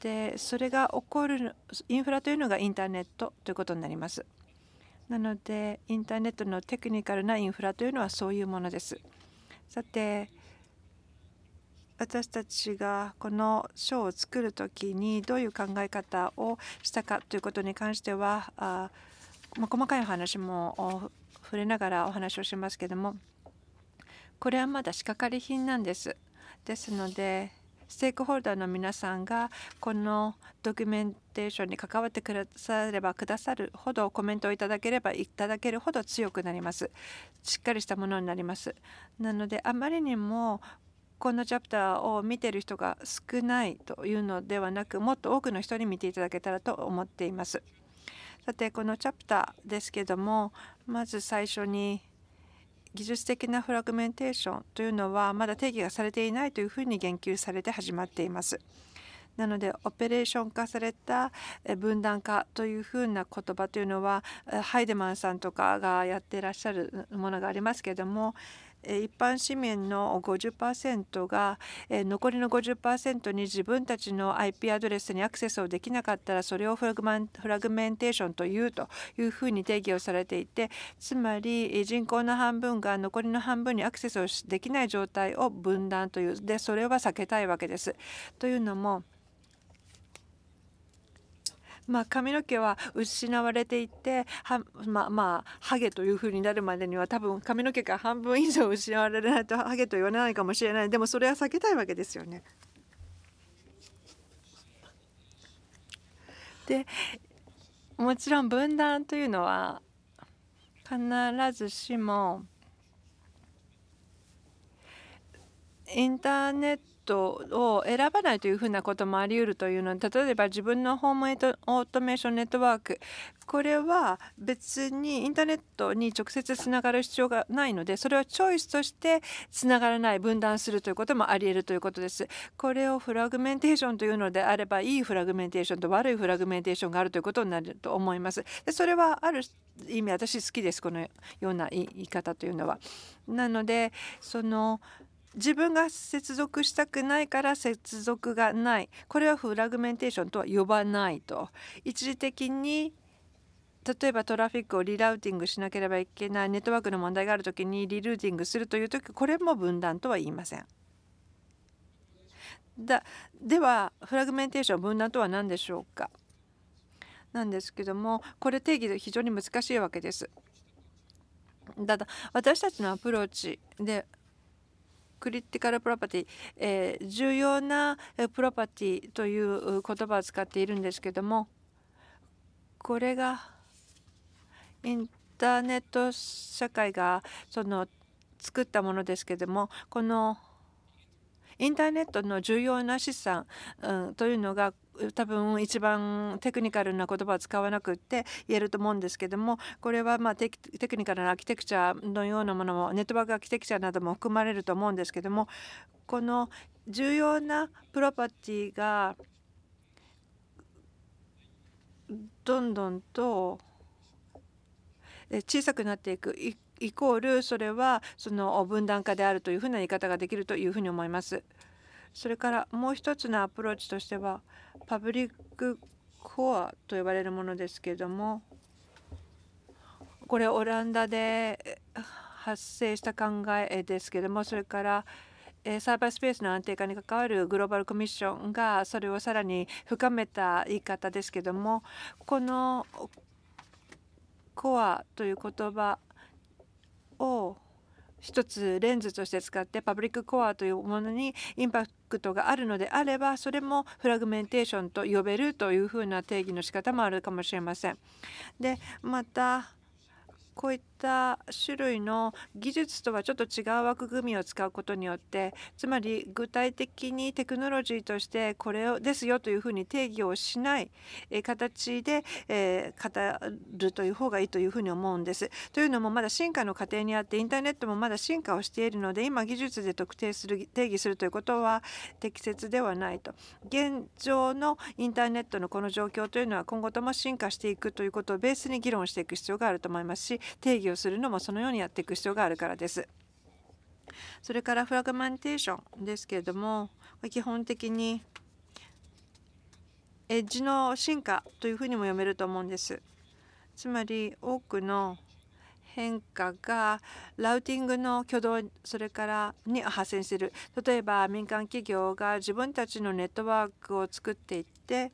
でそれが起こるインフラというのがインターネットということになりますなのでインターネットのテクニカルなインフラというのはそういうものですさて私たちがこの書を作る時にどういう考え方をしたかということに関してはあ、まあ、細かい話も触れながらお話をしますけどもこれはまだ仕掛かり品なんです。ですのでステークホルダーの皆さんがこのドキュメンテーションに関わってくださればくださるほどコメントをいただければいただけるほど強くなりますしっかりしたものになりますなのであまりにもこのチャプターを見てる人が少ないというのではなくもっと多くの人に見ていただけたらと思っています。さてこのチャプターですけどもまず最初に技術的なフラグメンテーションというのはまだ定義がされていないというふうに言及されて始まっています。なのでオペレーション化された分断化というふうな言葉というのはハイデマンさんとかがやってらっしゃるものがありますけれども一般市民の50%が残りの50%に自分たちの IP アドレスにアクセスをできなかったらそれをフラグメンテーションというというふうに定義をされていてつまり人口の半分が残りの半分にアクセスをできない状態を分断というでそれは避けたいわけです。というのもまあ、髪の毛は失われていってはまあまあハゲというふうになるまでには多分髪の毛が半分以上失われないとハゲと言われないかもしれないでもそれは避けたいわけですよね。でもちろん分断というのは必ずしもインターネットトを選ばないというふうなこともあり得るというので例えば自分のホームエトオートメーションネットワークこれは別にインターネットに直接つながる必要がないのでそれはチョイスとしてつながらない分断するということもあり得るということです。これをフラグメンテーションというのであればいいフラグメンテーションと悪いフラグメンテーションがあるということになると思います。でそれはある意味私好きですこのような言い方というのは。なのでその自分が接続したくないから接続がないこれはフラグメンテーションとは呼ばないと一時的に例えばトラフィックをリラウティングしなければいけないネットワークの問題がある時にリルーティングするという時これも分断とは言いません。だではフラグメンテーション分断とは何でしょうかなんですけどもこれ定義で非常に難しいわけです。ただ私たちのアプローチでクリティカルプロパティ、えー、重要なプロパティという言葉を使っているんですけどもこれがインターネット社会がその作ったものですけどもこのインターネットの重要な資産、うん、というのが多分一番テクニカルな言葉を使わなくって言えると思うんですけどもこれはまテクニカルなアーキテクチャのようなものもネットワークアーキテクチャなども含まれると思うんですけどもこの重要なプロパティがどんどんと小さくなっていくイコールそれはその分断化であるというふうな言い方ができるというふうに思います。それからもう一つのアプローチとしてはパブリックコアと呼ばれるものですけれどもこれオランダで発生した考えですけれどもそれからサーバースペースの安定化に関わるグローバルコミッションがそれをさらに深めた言い方ですけどもこのコアという言葉を一つレンズとして使ってパブリックコアというものにインパクトがあるのであればそれもフラグメンテーションと呼べるというふうな定義の仕方もあるかもしれません。でまたこういったした種類の技術とはちょっと違う枠組みを使うことによってつまり具体的にテクノロジーとしてこれをですよというふうに定義をしない形で、え語るという方がいいというふうに思うんです。というのもまだ進化の過程にあってインターネットもまだ進化をしているので今技術で特定する定義するということは適切ではないと。現状のインターネットのこの状況というのは今後とも進化していくということをベースに議論していく必要があると思いますし定義ををするのもそのようにやっていく必要があるからです。それからフラグメンテーションですけれども基本的にエッジの進化というふうにも読めると思うんです。つまり多くの変化がラウティングの挙動それからに発生する例えば民間企業が自分たちのネットワークを作っていって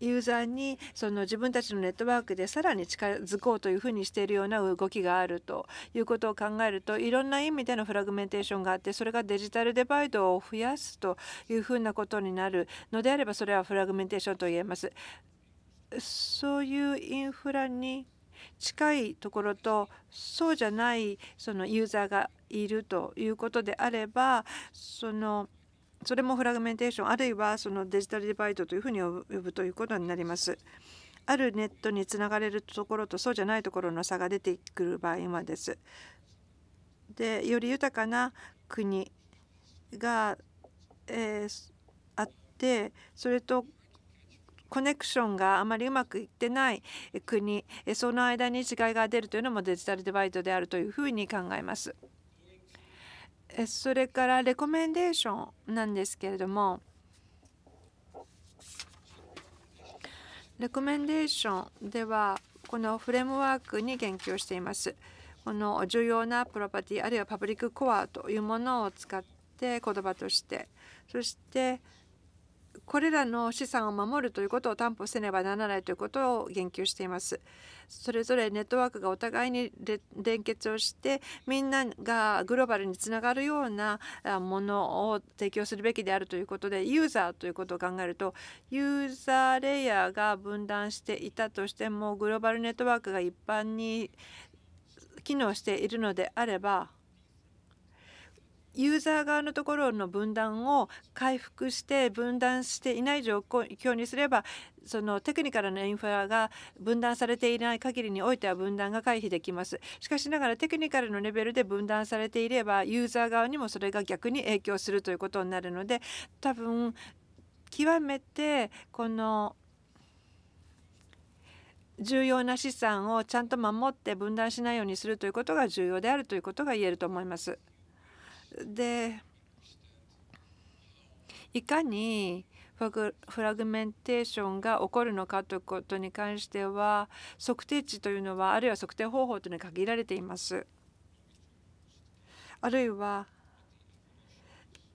ユーザーにその自分たちのネットワークでさらに近づこうというふうにしているような動きがあるということを考えるといろんな意味でのフラグメンテーションがあってそれがデジタルデバイドを増やすというふうなことになるのであればそれはフラグメンテーションと言えます。そういうインフラに近いところとそうじゃないそのユーザーがいるということであればそのそれもフラグメンテーションあるいはそのデジタルディバイドというふうに呼ぶということになります。あるネットにつながれるところとそうじゃないところの差が出てくる場合はです。でより豊かな国が、えー、あってそれとコネクションがあまりうまくいってない国その間に違いが出るというのもデジタルディバイドであるというふうに考えます。それからレコメンデーションなんですけれどもレコメンデーションではこのフレームワークに言及しています。この重要なプロパティあるいはパブリックコアというものを使って言葉としてそしてこれらの資産を守るということを担保せねばならないということを言及しています。それぞれネットワークがお互いに連結をしてみんながグローバルにつながるようなものを提供するべきであるということでユーザーということを考えるとユーザーレイヤーが分断していたとしてもグローバルネットワークが一般に機能しているのであればユーザー側のところの分断を回復して分断していない状況にすればそのテクニカルなインフラが分断されていない限りにおいては分断が回避できますしかしながらテクニカルのレベルで分断されていればユーザー側にもそれが逆に影響するということになるので多分極めてこの重要な資産をちゃんと守って分断しないようにするということが重要であるということが言えると思います。でいかにフラグメンテーションが起こるのかということに関しては測定値というのはあるいは測定方法というのは限られています。あるいは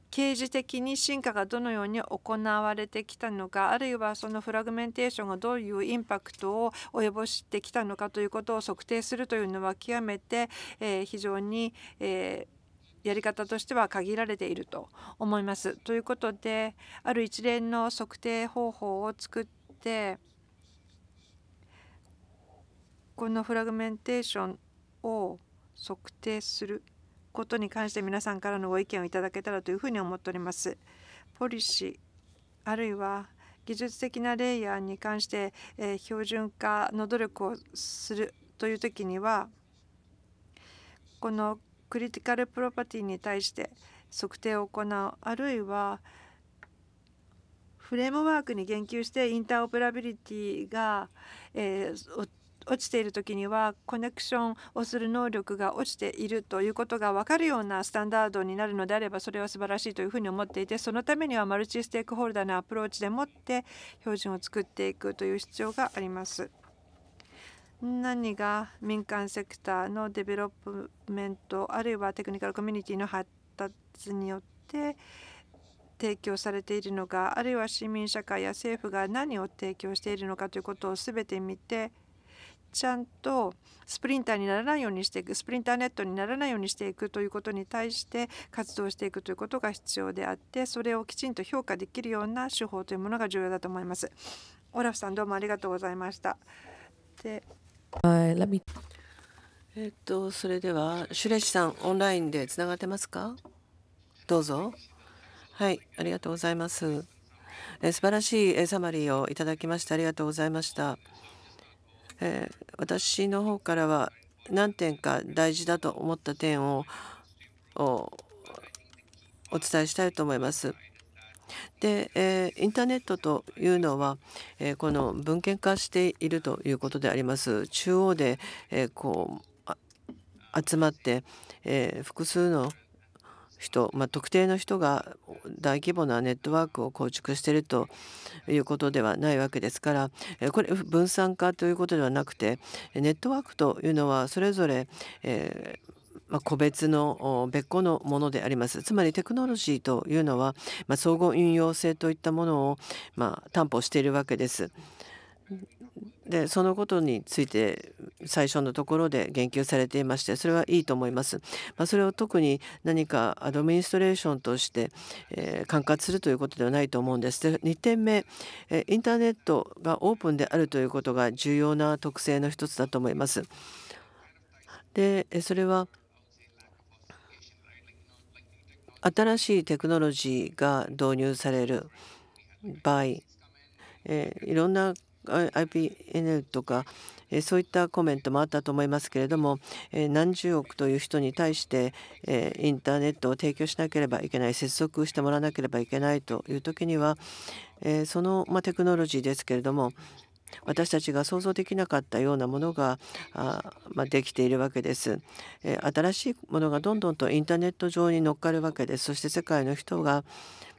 刑事的に進化がどのように行われてきたのかあるいはそのフラグメンテーションがどういうインパクトを及ぼしてきたのかということを測定するというのは極めて、えー、非常に、えー、やり方としては限られていると思います。ということである一連の測定方法を作ってこのフラグメンテーションを測定することに関して皆さんからのご意見をいただけたらというふうに思っております。ポリシーあるいは技術的なレイヤーに関して、え標準化の努力をするという時にはこのクリティカルプロパティに対して測定を行うあるいはフレームワークに言及してインターオペラビリティが、えー、落ちている時にはコネクションをする能力が落ちているということが分かるようなスタンダードになるのであればそれは素晴らしいというふうに思っていてそのためにはマルチステークホルダーのアプローチでもって標準を作っていくという必要があります。何が民間セクターのデベロップメントあるいはテクニカルコミュニティの発達によって提供されているのかあるいは市民社会や政府が何を提供しているのかということを全て見てちゃんとスプリンターにならないようにしていくスプリンターネットにならないようにしていくということに対して活動していくということが必要であってそれをきちんと評価できるような手法というものが重要だと思います。オラフさんどうもありがとうございました。でえっと、それでは、シュレシさん、オンラインでつながってますかどうぞ。はい、ありがとうございます。え素晴らしいサマリーをいただきましてありがとうございました。えー、私の方からは何点か大事だと思った点をお伝えしたいと思います。で、えー、インターネットというのは、えー、この文献化しているということであります。中央で、えー、こう集まって、え複数の人、まあ、特定の人が大規模なネットワークを構築しているということではないわけですからこれ分散化ということではなくてネットワークというのはそれぞれ、えーまあ、個別の別個のものでありますつまりテクノロジーというのは、まあ、総合運用性といったものを、まあ、担保しているわけです。でそのことについて最初のところで言及されていましてそれはいいと思います。まあ、それを特に何かアドミニストレーションとして、えー、管轄するということではないと思うんです。で2点目、えインターネットがオープンであるということが重要な特性の一つだと思います。でそれは新しいテクノロジーが導入される場合、えいろんな i p n とかそういったコメントもあったと思いますけれども何十億という人に対してインターネットを提供しなければいけない接続してもらわなければいけないという時にはそのテクノロジーですけれども私たちが想像できなかったようなものがあ、まあ、できているわけです、え新しいものがどんどんとインターネット上に乗っかるわけですそして世界の人が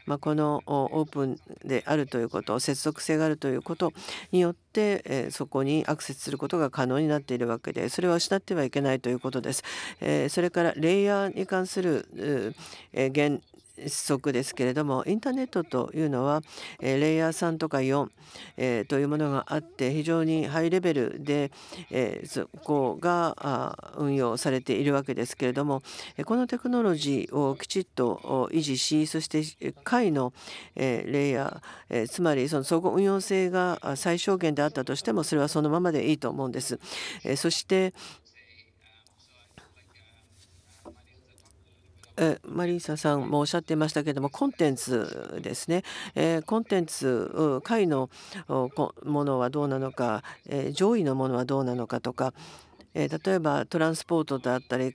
まあ、このオープンであるということ接続性があるということによって、えそこにアクセスすることが可能になっているわけでそれは失ってはいけないということです。えそれからレイヤーに関する、え則ですけれどもインターネットというのは、レイヤー3とか4、というものがあって非常にハイレベルで、そこが運用されているわけですけれどもこのテクノロジーをきちっと維持しそして下位の、レイヤー、つまりその総合運用性が最小限であったとしてもそれはそのままでいいと思うんです。そしてえマリーサさんもおっしゃっていましたけれどもコンテンツですね、えー、コンテンツ下のものはどうなのか、えー、上位のものはどうなのかとか、えー、例えばトランスポートだったり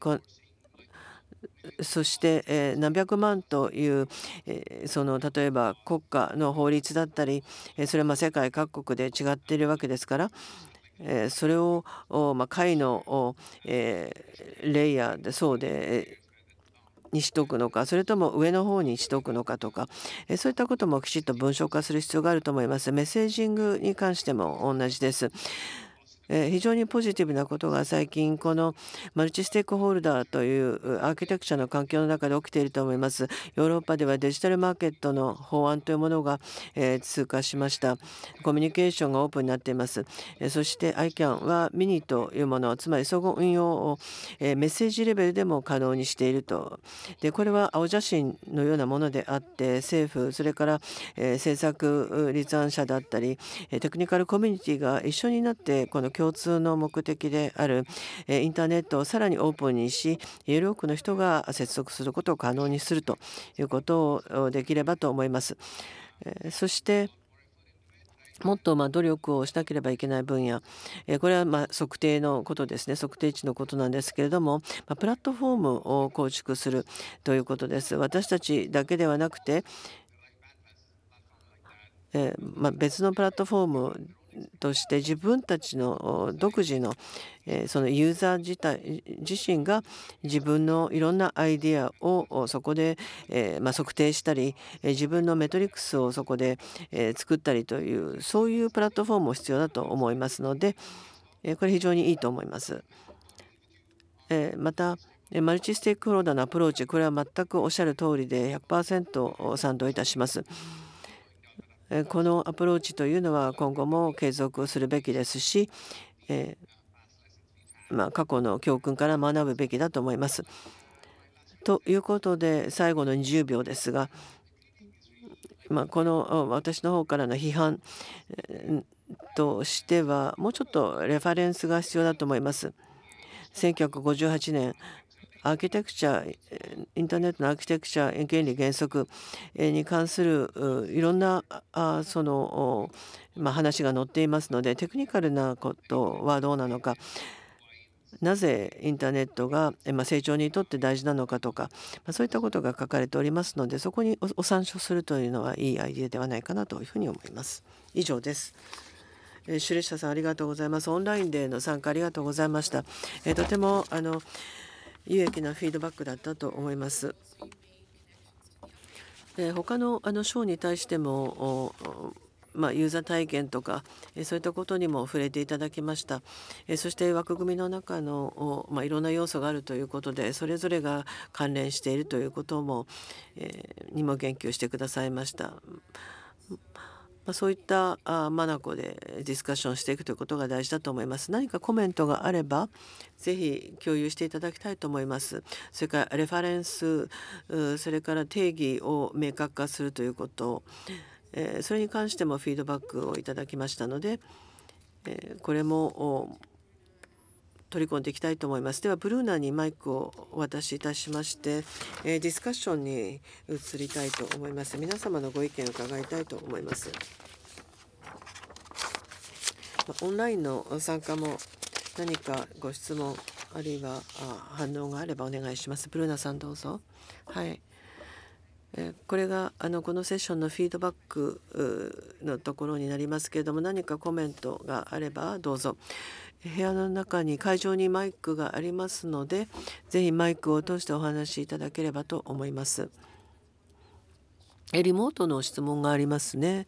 そして、え何百万という、えその例えば国家の法律だったり、えそれは世界各国で違っているわけですから、それを、下位会の、レイヤーでそうでにしとくのかそれとも上の方にしとくのかとか、えそういったこともきちっと文章化する必要があると思います。メッセージングに関しても同じです。え非常にポジティブなことが最近このマルチステークホルダーというアーキテクチャの環境の中で起きていると思います。ヨーロッパではデジタルマーケットの法案というものが、え通過しました。コミュニケーションがオープンになっています。えそして ICANN はミニというもの、つまり総合運用を、えメッセージレベルでも可能にしていると。でこれは青写真のようなものであって政府それから、え政策立案者だったりテクニカルコミュニティが一緒になってこの共通の目的であるインターネットをさらにオープンにしより多くの人が接続することを可能にするということをできればと思います。そしてもっとま努力をしなければいけない分野、えこれはま測定のことですね測定値のことなんですけれども、まプラットフォームを構築するということです私たちだけではなくて、えま別のプラットフォームとして自分たちの独自のそのユーザー自体自身が自分のいろんなアイディアをそこで、えま測定したり自分のメトリックスをそこで、え作ったりというそういうプラットフォームも必要だと思いますので、えこれ非常にいいと思います。えまたマルチステークホルダーのアプローチこれは全くおっしゃる通りで100%賛同いたします。このアプローチというのは今後も継続をするべきですし、えまあ、過去の教訓から学ぶべきだと思います。ということで最後の20秒ですが、まあ、この私の方からの批判としてはもうちょっとレファレンスが必要だと思います。1958年アーキテクチャインターネットのアーキテクチャ原理原則に関するいろんなその、まあ、話が載っていますのでテクニカルなことはどうなのかなぜインターネットが成長にとって大事なのかとかそういったことが書かれておりますのでそこにお参照するというのはいいアイデアではないかなというふうに思います。以上です。シュレッシャさんありがとうございます。オンラインでの参加ありがとうございました。えとてもあの有益なフィードバックだったと思います。他のあの賞に対してもまあ、ユーザー体験とかそういったことにも触れていただきましたそして枠組みの中の、まあ、いろんな要素があるということでそれぞれが関連しているということも、えー、にも言及してくださいました。まあ、そういったあ眼でディスカッションしていくということが大事だと思います。何かコメントがあればぜひ共有していただきたいと思います。それからレファレンスそれから定義を明確化するということ、えー、それに関してもフィードバックをいただきましたので、えー、これも取り込んでいきたいと思います。ではブルーナにマイクをお渡しいたしまして、えー、ディスカッションに移りたいと思います。皆様のご意見を伺いたいと思います。オンラインの参加も何かご質問あるいは反応があればお願いします。ブルーナさんどうぞ。はい。えこれがあのこのセッションのフィードバックのところになりますけれども何かコメントがあればどうぞ、部屋の中に会場にマイクがありますのでぜひマイクを通してお話しいただければと思います。えリモートの質問がありますね。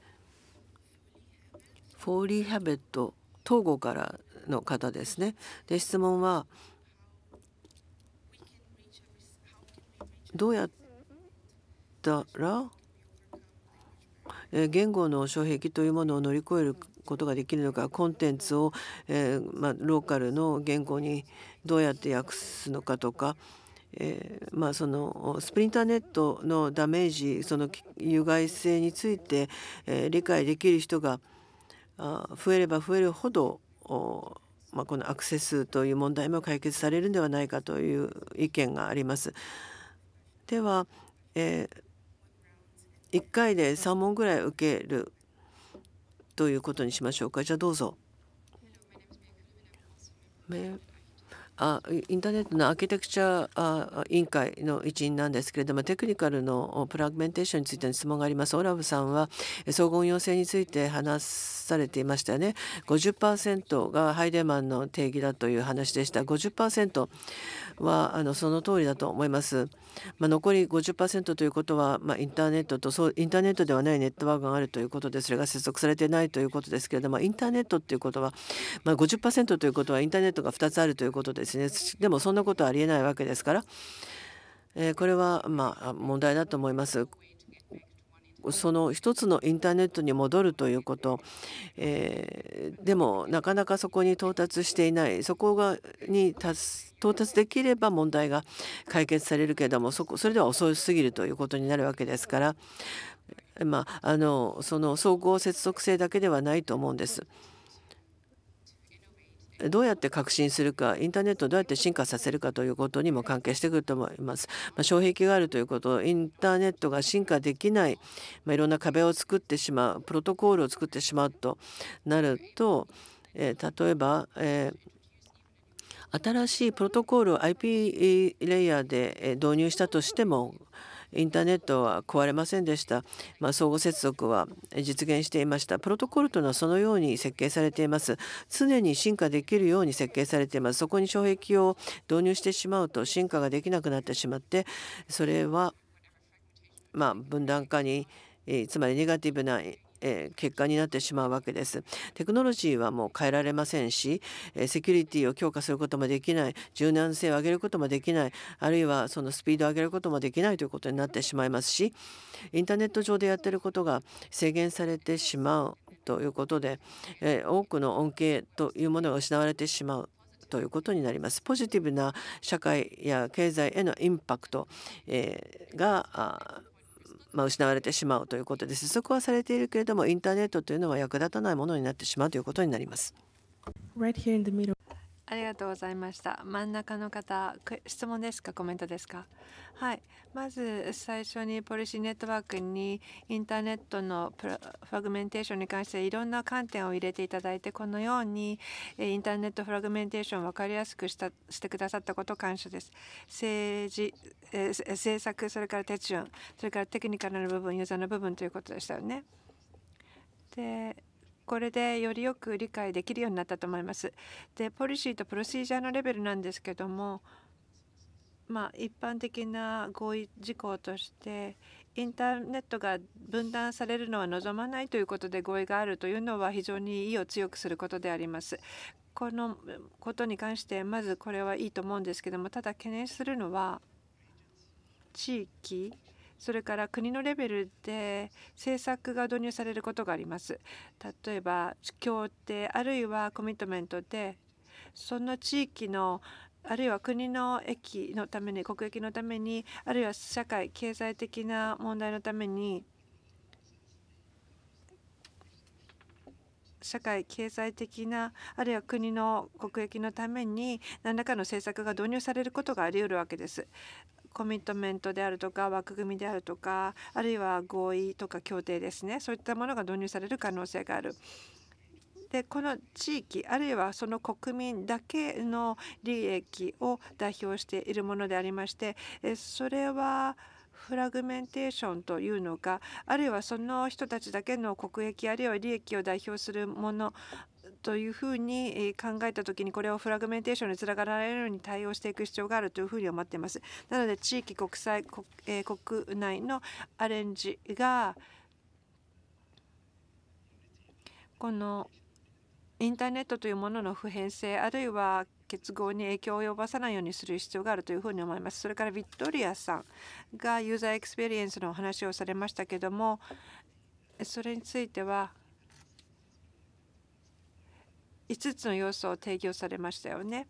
フォーリーハベット東郷からの方ですね。で質問はどうやったら言語の障壁というものを乗り越えることができるのかコンテンツを、えー、まあ、ローカルの言語にどうやって訳すのかとか、えー、まあ、そのスプリンターネットのダメージその有害性について、えー、理解できる人があ増えれば増えるほどまあ、このアクセスという問題も解決されるんではないかという意見があります。では、えー、1回で3問ぐらい受けるということにしましょうか。じゃあどうぞ。あインターネットのアーキテクチャ委員会の一員なんですけれどもテクニカルのプラグメンテーションについての質問がありますオラブさんは総合運用性について話されていましたよね50%がハイデマンの定義だという話でした50%はあのその通りだと思います。まあ、残り50%ということは、まあ、インターネットとそうインターネットではないネットワークがあるということでそれが接続されてないということですけれどもインターネットということは、まあ、50%ということはインターネットが2つあるということですね。でもそんなことはありえないわけですから。えー、これはまあ問題だと思います。その一つのインターネットに戻るということ、えー、でもなかなかそこに到達していないそこがに到達できれば問題が解決されるけどもそこそれでは遅すぎるということになるわけですから、まあ、あのその総合接続性だけではないと思うんです。どうやって革新するかインターネットをどうやって進化させるかということにも関係してくると思います。まあ、障壁があるということインターネットが進化できない、まあ、いろんな壁を作ってしまうプロトコールを作ってしまうとなると、えー、例えば、えー新しいプロトコールを IP レイヤーで導入したとしてもインターネットは壊れませんでした、まあ、相互接続は実現していましたプロトコルというのはそのように設計されています常に進化できるように設計されていますそこに障壁を導入してしまうと進化ができなくなってしまってそれはまあ分断化につまりネガティブなえー、結果になってしまうわけです。テクノロジーはもう変えられませんし、えセキュリティを強化することもできない柔軟性を上げることもできないあるいはそのスピードを上げることもできないということになってしまいますしインターネット上でやってることが制限されてしまうということで、え多くの恩恵というものが失われてしまうということになります。ポジティブな社会や経済へのインパクト、えー、がまあ、失われてしまうということで接続はされているけれどもインターネットというのは役立たないものになってしまうということになります。Right ありがとうございました。真ん中の方、質問ですか、コメントですか。はい、まず最初にポリシーネットワークにインターネットのフラグメンテーションに関していろんな観点を入れていただいて、このようにインターネットフラグメンテーションを分かりやすくしたしてくださったこと感謝です。政治、え政策、それから手順、それからテクニカルな部分、ユーザーの部分ということでしたよね。でこれでよりよく理解できるようになったと思います。でポリシーとプロシージャーのレベルなんですけどもまあ、一般的な合意事項としてインターネットが分断されるのは望まないということで合意があるというのは非常に意を強くすることであります。このことに関してまずこれはいいと思うんですけどもただ懸念するのは地域それから国のレベルで政策が導入されることがあります例えば協定あるいはコミットメントでその地域のあるいは国の益のために国益のためにあるいは社会経済的な問題のために社会経済的なあるいは国の国益のために何らかの政策が導入されることがありうるわけです。コミットメントであるとか枠組みであるとかあるいは合意とか協定ですねそういったものが導入される可能性がある。でこの地域あるいはその国民だけの利益を代表しているものでありましてそれはフラグメンテーションというのかあるいはその人たちだけの国益あるいは利益を代表するものというふうに考えた時にこれをフラグメンテーションにつながられるように対応していく必要があるというふうに思っています。なので地域国際国,、え国内のアレンジがこのインターネットというものの普遍性あるいは結合に影響を及ばさないようにする必要があるというふうに思います。それからビットリアさんがユーザーエクスペリエンスのお話をされましたけどもそれについては5つの要素を提供されましたよね。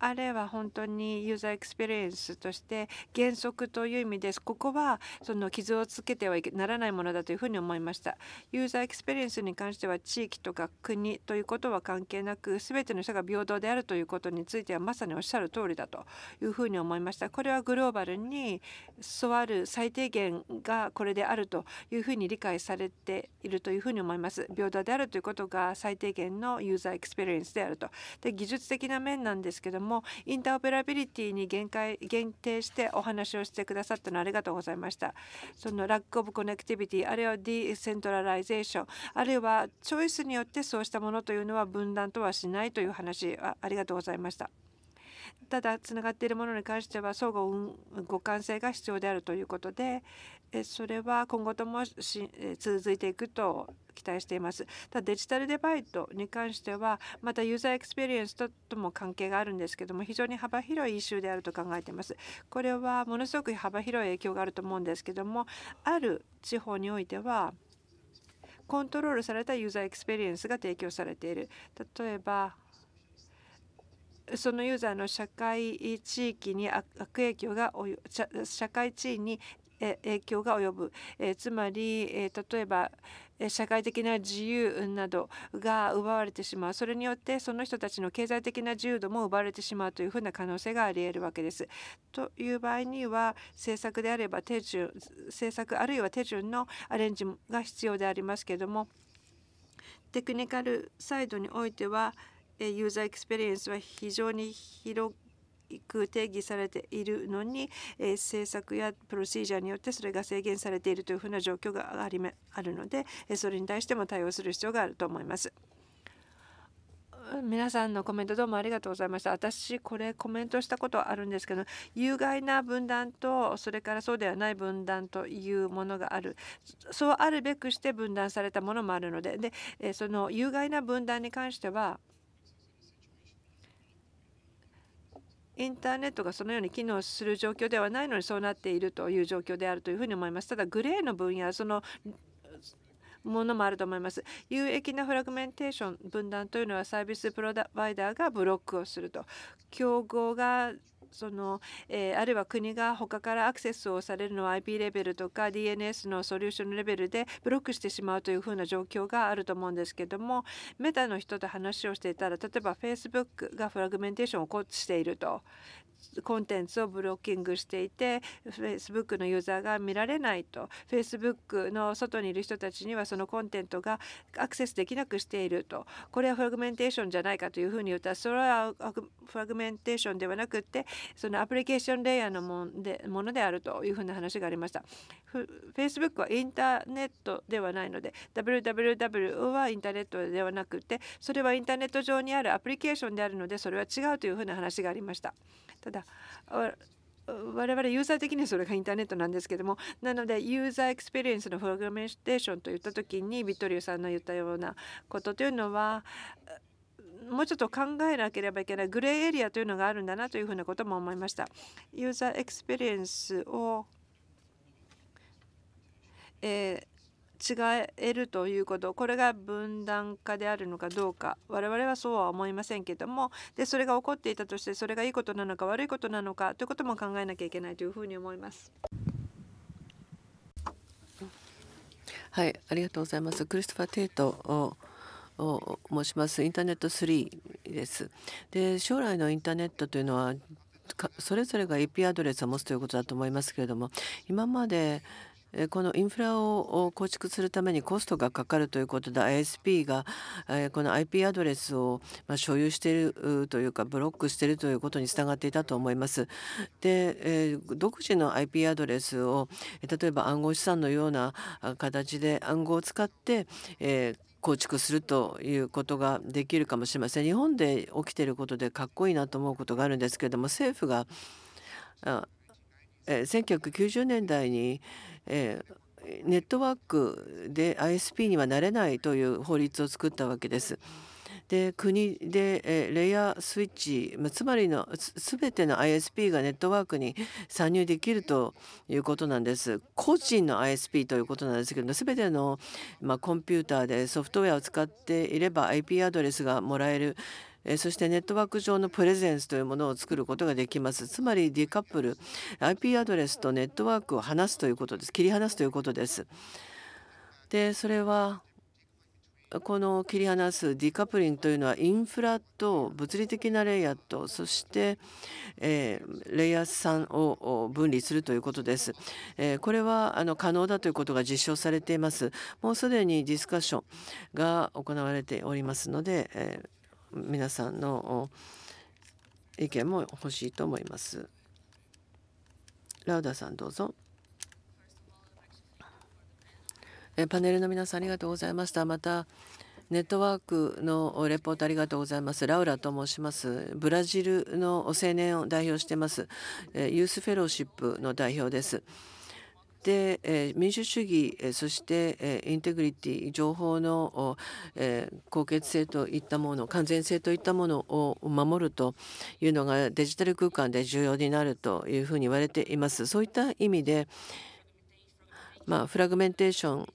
あれは本当にユーザーエクスペリエンスとして原則という意味です。ここはその傷をつけてはいけならないものだというふうに思いました。ユーザーエクスペリエンスに関しては地域とか国ということは関係なく全ての人が平等であるということについてはまさにおっしゃる通りだというふうに思いました。これはグローバルに座る最低限がこれであるというふうに理解されているというふうに思います。平等であるということが最低限のユーザーエクスペリエンスであると。で技術的な面なんですけどももインターオペラビリティに限界限定してお話をしてくださったのありがとうございましたそのラック・オブ・コネクティビティあるいはディーセントラライゼーションあるいはチョイスによってそうしたものというのは分断とはしないという話はありがとうございましたただつながっているものに関しては相互互換性が必要であるということでそれは今後とも続いていくと期待しています。ただデジタルデバイトに関してはまたユーザーエクスペリエンスととも関係があるんですけども非常に幅広いイシューであると考えています。これはものすごく幅広い影響があると思うんですけどもある地方においてはコントロールされたユーザーエクスペリエンスが提供されている。例えばそのユーザーの社会地域に悪影響が社会地位に影響が及ぶ、えつまり、え例えば社会的な自由などが奪われてしまうそれによってその人たちの経済的な自由度も奪われてしまうというふうな可能性がありえるわけです。という場合には政策であれば手順政策あるいは手順のアレンジが必要でありますけれどもテクニカルサイドにおいてはユーザーエクスペリエンスは非常に広く定義されているのに、え政策やプロシージャーによってそれが制限されているというふうな状況がありあるので、えそれに対しても対応する必要があると思います。皆さんのコメントどうもありがとうございました。私これコメントしたことあるんですけど有害な分断とそれからそうではない分断というものがあるそうあるべくして分断されたものもあるのででその有害な分断に関してはインターネットがそのように機能する状況ではないのにそうなっているという状況であるというふうに思います。ただグレーの分野そのものもあると思います。有益なフラグメンテーション分断というのはサービスプロバイダーがブロックをすると競合がその、えー、あるいは国が他からアクセスをされるのは IP レベルとか DNS のソリューションレベルでブロックしてしまうというふうな状況があると思うんですけどもメタの人と話をしていたら例えば Facebook がフラグメンテーションを起こしているとコンテンツをブロッキングしていて Facebook のユーザーが見られないと Facebook の外にいる人たちにはそのコンテンツがアクセスできなくしているとこれはフラグメンテーションじゃないかというふうに言ったらそれはフラグメンテーションではなくてそのアプリケーションレイヤーのもんでものであるというふうな話がありました。Facebook はインターネットではないので www はインターネットではなくてそれはインターネット上にあるアプリケーションであるのでそれは違うというふうな話がありました。ただ我々ユーザー的にはそれがインターネットなんですけどもなのでユーザーエクスペリエンスのプログラメーションといった時にビトリオさんの言ったようなことというのはもうちょっと考えなければいけないグレーエリアというのがあるんだなというふうなことも思いました。ユーザーエクスペリエンスを、え違えるということこれが分断化であるのかどうか我々はそうは思いませんけどもでそれが起こっていたとしてそれがいいことなのか悪いことなのかということも考えなきゃいけないというふうに思います。はい、ありがとうございます。クリストファー・テイトを申します。インターネット3です。で、将来のインターネットというのはそれぞれが IP アドレスを持つということだと思いますけれども今までこのインフラを構築するためにコストがかかるということで ISP がこの IP アドレスを所有しているというかブロックしているということにつながっていたと思います。で独自の IP アドレスを例えば暗号資産のような形で暗号を使って構築するということができるかもしれません。日本で起きていることでかっこいいなと思うことがあるんですけれども政府が1990年代にえー、ネットワークで ISP にはなれないという法律を作ったわけです。で国でレイヤースイッチつまりの全ての ISP がネットワークに参入できるということなんです個人の ISP ということなんですけど全ての、まあ、コンピューターでソフトウェアを使っていれば IP アドレスがもらえるえそしてネットワーク上のプレゼンスというものを作ることができますつまりディカップル IP アドレスとネットワークを話すということです切り離すということですでそれはこの切り離すディカプリングというのはインフラと物理的なレイヤーとそして、えレイヤー3を分離するということです。えこれはあの可能だということが実証されています。もうすでにディスカッションが行われておりますので、皆さんの意見も欲しいと思います。ラウダさんどうぞ。えパネルの皆さんありがとうございました。またネットワークのレポートありがとうございます。ラウラと申します。ブラジルの青年を代表してます。ユースフェローシップの代表です。で、え民主主義、えそして、えインテグリティ情報の、え高潔性といったもの完全性といったものを守るというのがデジタル空間で重要になるというふうに言われています。そういった意味で、まあ、フラグメンテーション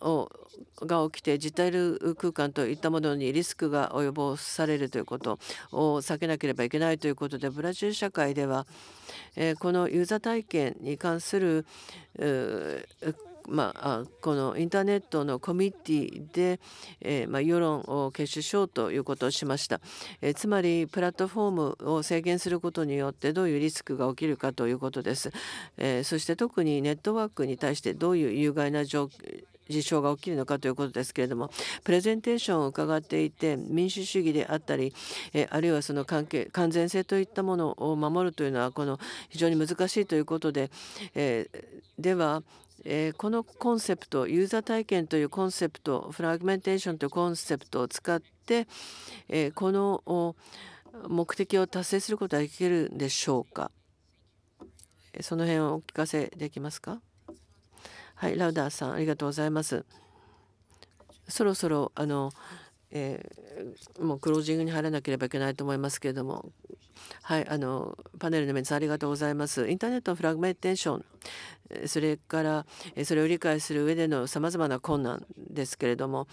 をが起きてジタ空間といったものにリスクが及ぼされるということを避けなければいけないということでブラジル社会ではこのユーザー体験に関するまあ、このインターネットのコミュニティで、えー、まあ、世論を結集しようということをしました、えー、つまりプラットフォームを制限することによってどういうリスクが起きるかということです、えー、そして特にネットワークに対してどういう有害な状況事象が起きるのかということですけれどもプレゼンテーションを伺っていて民主主義であったりあるいはその関係完全性といったものを守るというのはこの非常に難しいということで、えー、ではえー、このコンセプトユーザー体験というコンセプトフラグメンテーションというコンセプトを使って、えー、この目的を達成することはできるんでしょうかその辺をお聞かせできますかはい、ラウダーさん、ありがとうございます。そろそろあの、えー、もうクロージングに入らなければいけないと思いますけれども、はい、あのパネルの皆さんありがとうございます。インターネットのフラグメンテーション、それからそれを理解する上でのさまざまな困難ですけれども、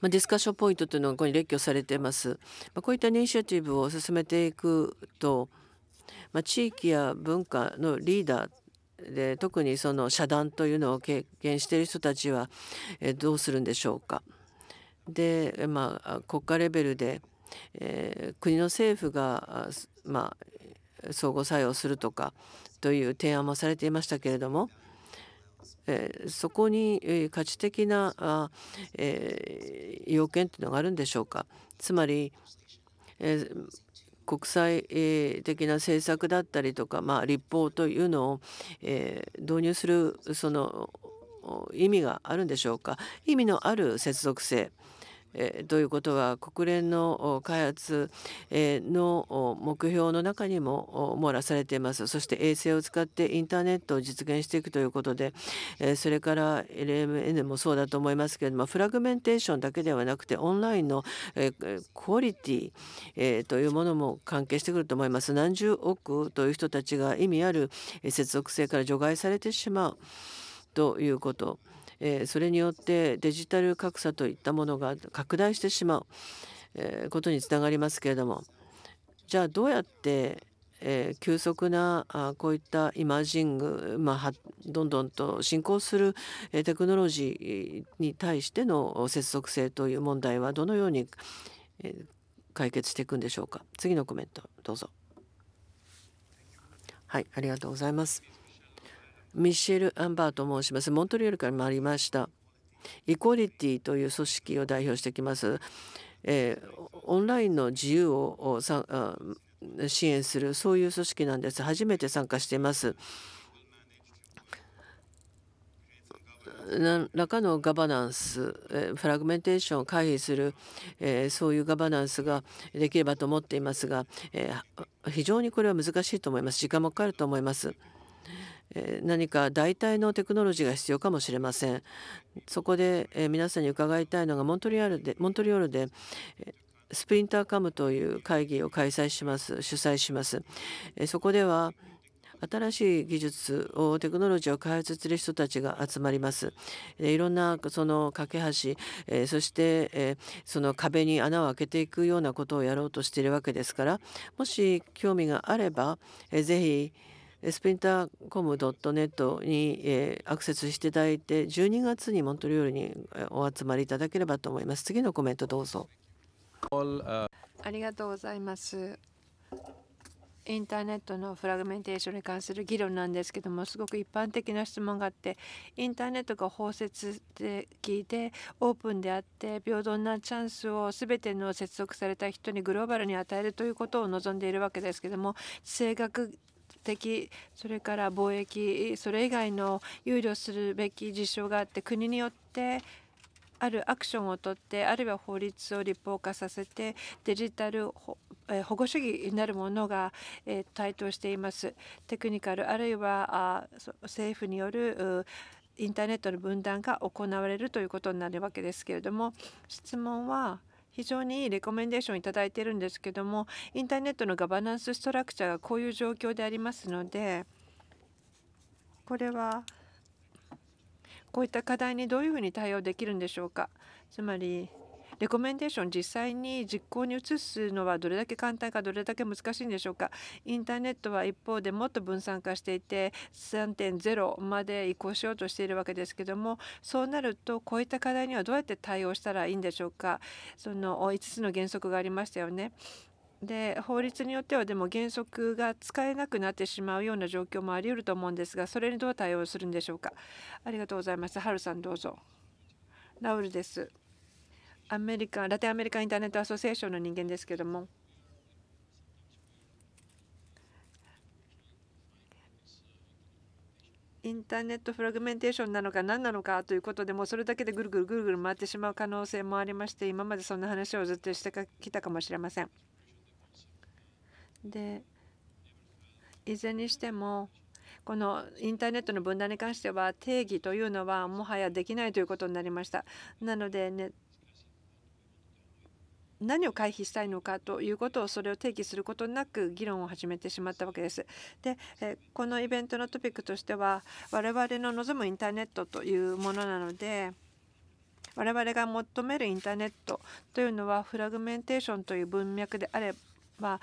まディスカッションポイントというのがここに列挙されています。まこういったイニシアチブを進めていくと、ま地域や文化のリーダーで特にその遮断というのを経験している人たちはどうするんでしょうか。でまあ国家レベルで、えー、国の政府がまあ相互作用するとかという提案もされていましたけれども、えー、そこに価値的なあ、えー、要件というのがあるんでしょうか。つまり、えー国際的な政策だったりとか、まあ、立法というのを、えー、導入するその意味があるんでしょうか意味のある接続性えということは国連の開発の目標の中にも網羅されていますそして衛星を使ってインターネットを実現していくということでそれから LMN もそうだと思いますけれどもフラグメンテーションだけではなくてオンラインのクオリティというものも関係してくると思います何十億という人たちが意味ある接続性から除外されてしまうということ。えそれによってデジタル格差といったものが拡大してしまう、えことにつながりますけれどもじゃあどうやってえ急速なあこういったイマージング、まあ、どんどんと進行する、えテクノロジーに対しての接続性という問題はどのように、え解決していくんでしょうか次のコメントどうぞはいありがとうございます。ミシェル・アンバーと申します。モントリオールから参りました。イコリティという組織を代表してきます。えー、オンラインの自由をさ支援するそういう組織なんです。初めて参加しています。何らかのガバナンス、フラグメンテーションを回避する、えー、そういうガバナンスができればと思っていますが、えー、非常にこれは難しいと思います。時間もかかると思います。何か代替のテクノロジーが必要かもしれません。そこで皆さんに伺いたいのがモントリアルでモントリオールでスプリンターカムという会議を開催します主催します。そこでは新しい技術をテクノロジーを開発する人たちが集まります。いろんなその架け橋、えそして、えその壁に穴を開けていくようなことをやろうとしているわけですからもし興味があれば、えー、ぜひスプリンターコムドットネットにアクセスしていただいて12月にモントリオールにお集まりいただければと思います次のコメントどうぞありがとうございますインターネットのフラグメンテーションに関する議論なんですけどもすごく一般的な質問があってインターネットが包摂的でオープンであって平等なチャンスを全ての接続された人にグローバルに与えるということを望んでいるわけですけども性格的それから貿易それ以外の憂慮するべき事象があって国によってあるアクションをとってあるいは法律を立法化させてデジタル保護主義になるものが台頭しています。テクニカルあるいは政府によるインターネットの分断が行われるということになるわけですけれども質問は非常にいいレコメンデーションいただいてるんですけどもインターネットのガバナンスストラクチャーがこういう状況でありますのでこれはこういった課題にどういうふうに対応できるんでしょうか。つまりレコメンデーション実際に実行に移すのはどれだけ簡単かどれだけ難しいんでしょうかインターネットは一方でもっと分散化していて3.0まで移行しようとしているわけですけどもそうなるとこういった課題にはどうやって対応したらいいんでしょうかその5つの原則がありましたよね。で法律によってはでも原則が使えなくなってしまうような状況もありうると思うんですがそれにどう対応するんでしょうかありがとうございますハルさんどうぞラウルですアメリカラテンアメリカインターネットアソシエーションの人間ですけどもインターネットフラグメンテーションなのか何なのかということでもうそれだけでぐるぐるぐるぐる回ってしまう可能性もありまして今までそんな話をずっとしてきたかもしれません。でいずれにしてもこのインターネットの分断に関しては定義というのはもはやできないということになりました。なので、ね何を回避したいのかということをそれを提起することなく議論を始めてしまったわけです。でこのイベントのトピックとしては我々の望むインターネットというものなので我々が求めるインターネットというのはフラグメンテーションという文脈であれは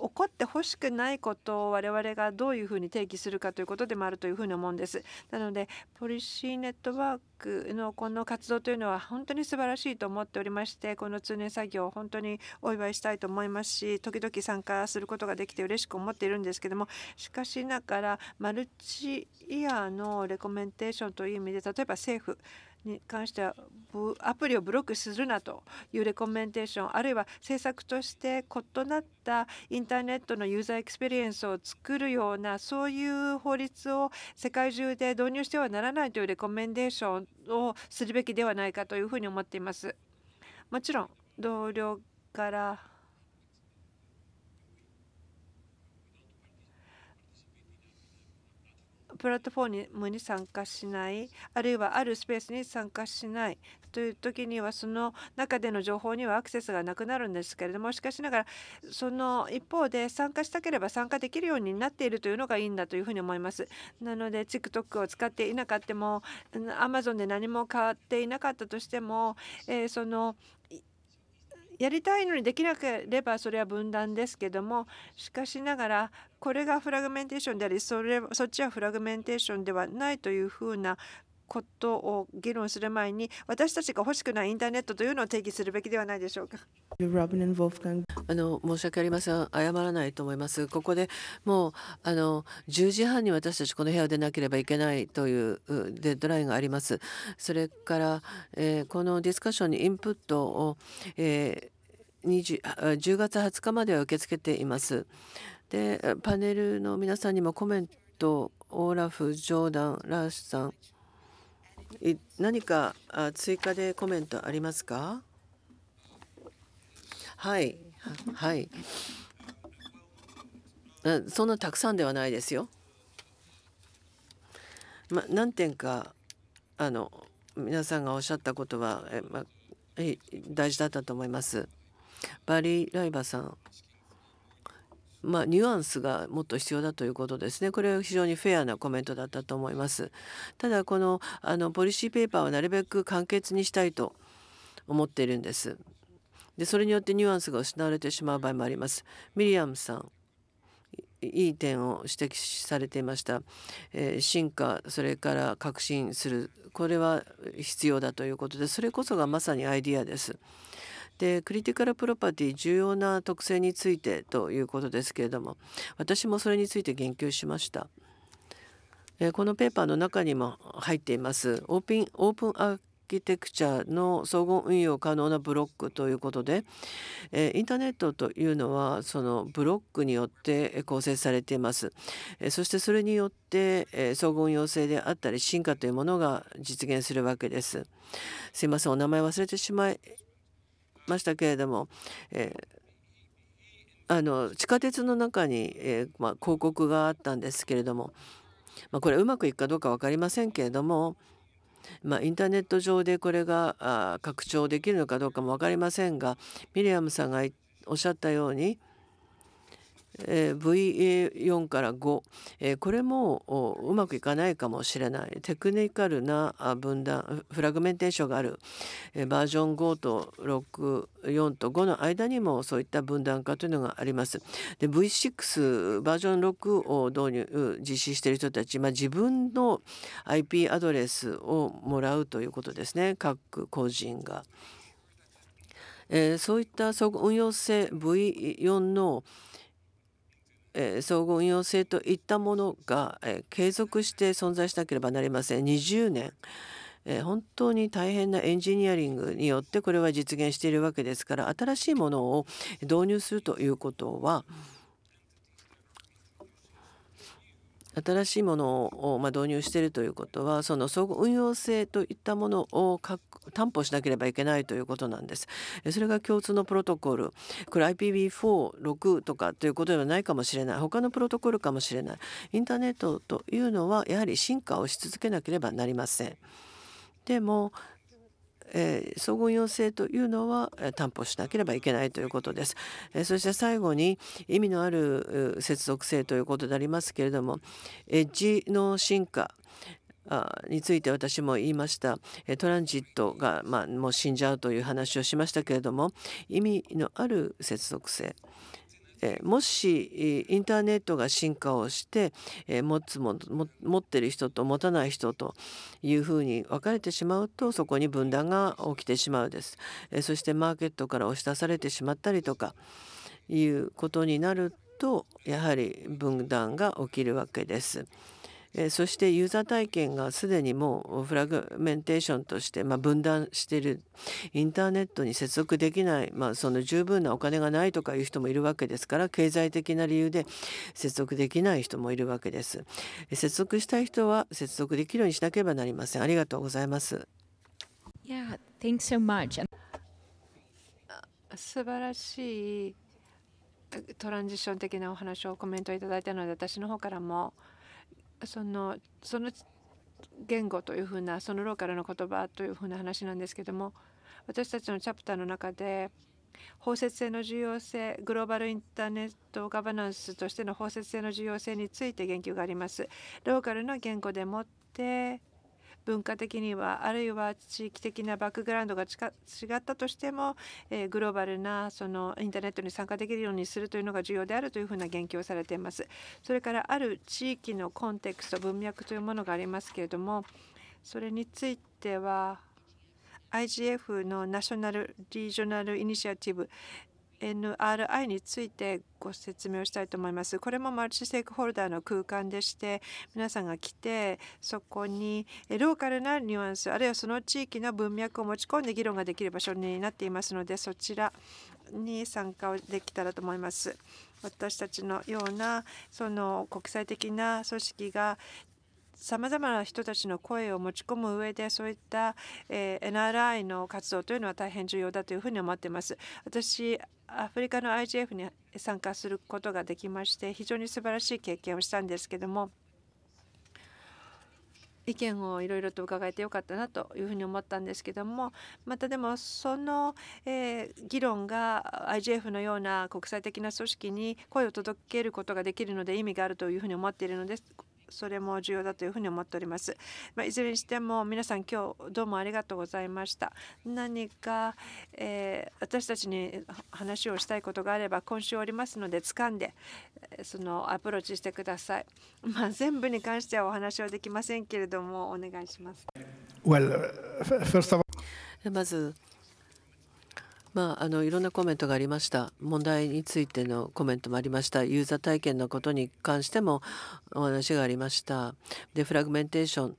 怒ってほしくないことを我々がどういうふうに定義するかということでもあるというふうに思うんです。なのでポリシーネットワークのこの活動というのは本当に素晴らしいと思っておりましてこの通年作業を本当にお祝いしたいと思いますし時々参加することができて嬉しく思っているんですけどもしかしながらマルチイヤーのレコメンテーションという意味で例えば政府に関してはアプリをブロックするなというレコメンテーションあるいは政策として異なったインターネットのユーザーエクスペリエンスを作るようなそういう法律を世界中で導入してはならないというレコメンデーションをするべきではないかというふうに思っています。もちろん同僚からプラットフォームに参加しないあるいはあるスペースに参加しないという時にはその中での情報にはアクセスがなくなるんですけれどもしかしながらその一方で参加したければ参加できるようになっているというのがいいんだというふうに思います。なので TikTok を使っていなかったも Amazon で何も買っていなかったとしても、えー、そのやりたいのにできなければそれは分断ですけどもしかしながらこれがフラグメンテーションでありそれそっちはフラグメンテーションではないというふうなことを議論する前に私たちが欲しくないインターネットというのを定義するべきではないでしょうか。あの申し訳ありません謝らないと思います。ここでもうあの10時半に私たちこの部屋を出なければいけないというデッドラインがあります。それから、えー、このディスカッションにインプットを、えー、10月20日までは受け付けています。でパネルの皆さんにもコメントオーラフ・ジョーダン・ラーシさん何か追加でコメントありますかはいはいそんなたくさんではないですよ。ま、何点かあの皆さんがおっしゃったことはえ、ま、大事だったと思います。バリー・ライバーさんまあ、ニュアンスがもっと必要だということですねこれは非常にフェアなコメントだったと思います。ただこのあのポリシーペーパーはなるべく簡潔にしたいと思っているんです。でそれによってニュアンスが失われてしまう場合もあります。ミリアムさんいい点を指摘されていました、えー、進化それから革新するこれは必要だということでそれこそがまさにアイディアです。でクリティカルプロパティ重要な特性についてということですけれども私もそれについて言及しました。このペーパーの中にも入っていますオープンオープンアーキテクチャの総合運用可能なブロックということでインターネットというのはそのブロックによって構成されていますそしてそれによって総合運用性であったり進化というものが実現するわけですすいませんお名前忘れてしまいましたけれども、えー、あの地下鉄の中に、えー、まあ、広告があったんですけれども、まあ、これうまくいくかどうか分かりませんけれども、まあ、インターネット上でこれがあ拡張できるのかどうかも分かりませんがミリアムさんがおっしゃったようにえ V4 から5これもうまくいかないかもしれないテクニカルな分断フラグメンテーションがあるえバージョン5と64と5の間にもそういった分断化というのがあります。で V6 バージョン6を導入実施している人たち、まあ、自分の IP アドレスをもらうということですね各個人が。えー、そういった運用性 V4 の、え総合運用性といったものが、え継続して存在しなければなりません20年、え本当に大変なエンジニアリングによってこれは実現しているわけですから新しいものを導入するということは、うん新しいものを、まあ、導入しているということはその相互運用性といったものを担保しなければいけないということなんです。それが共通のプロトコルこれ IPv46 とかということではないかもしれない他のプロトコルかもしれないインターネットというのはやはり進化をし続けなければなりません。でもえー、総合要請というのは担保しなければいけないということです。えー、そして最後に意味のある接続性ということでありますけれどもエッジの進化について私も言いましたトランジットが、まあ、もう死んじゃうという話をしましたけれども意味のある接続性えー、もしインターネットが進化をして、えー、持つも持ってる人と持たない人というふうに分かれてしまうとそこに分断が起きてしまうです、えー、そしてマーケットから押し出されてしまったりとかいうことになるとやはり分断が起きるわけです。えそしてユーザー体験がすでにもうフラグメンテーションとして、まあ、分断しているインターネットに接続できない、まあ、その十分なお金がないとかいう人もいるわけですから経済的な理由で接続できない人もいるわけです。接続したい人は接続できるようにしなければなりません。ありがとうございます。Yeah, thanks so much. 素晴らしいトランジション的なお話をコメントいただいたので私の方からもそのその言語というふうなそのローカルの言葉というふうな話なんですけども私たちのチャプターの中で包摂性の重要性グローバルインターネットガバナンスとしての包摂性の重要性について言及があります。ローカルの言語でもって文化的にはあるいは地域的なバックグラウンドが違ったとしても、えグローバルなそのインターネットに参加できるようにするというのが重要であるというふうな言及をされています。それからある地域のコンテクスト文脈というものがありますけれどもそれについては IGF のナショナル・リージョナル・イニシアティブ NRI についてご説明をしたいと思います。これもマルチステークホルダーの空間でして皆さんが来てそこにローカルなニュアンスあるいはその地域の文脈を持ち込んで議論ができる場所になっていますのでそちらに参加をできたらと思います。私たちのようなその国際的な組織がさまざまな人たちの声を持ち込む上でそういった、え NRI の活動というのは大変重要だというふうに思っています。私アフリカの IGF に参加することができまして非常に素晴らしい経験をしたんですけども意見をいろいろと伺えてよかったなというふうに思ったんですけどもまたでもその、え議論が IGF のような国際的な組織に声を届けることができるので意味があるというふうに思っているのですそれも重要だというふうに思っております。まあ、いずれにしても皆さん今日どうもありがとうございました。何か、えー、私たちに話をしたいことがあれば今週おりますので掴んでそのアプローチしてください。まあ、全部に関してはお話はできませんけれどもお願いします。Well, まずまあ、あのいろんなコメントがありました問題についてのコメントもありましたユーザー体験のことに関してもお話がありましたでフラグメンテーション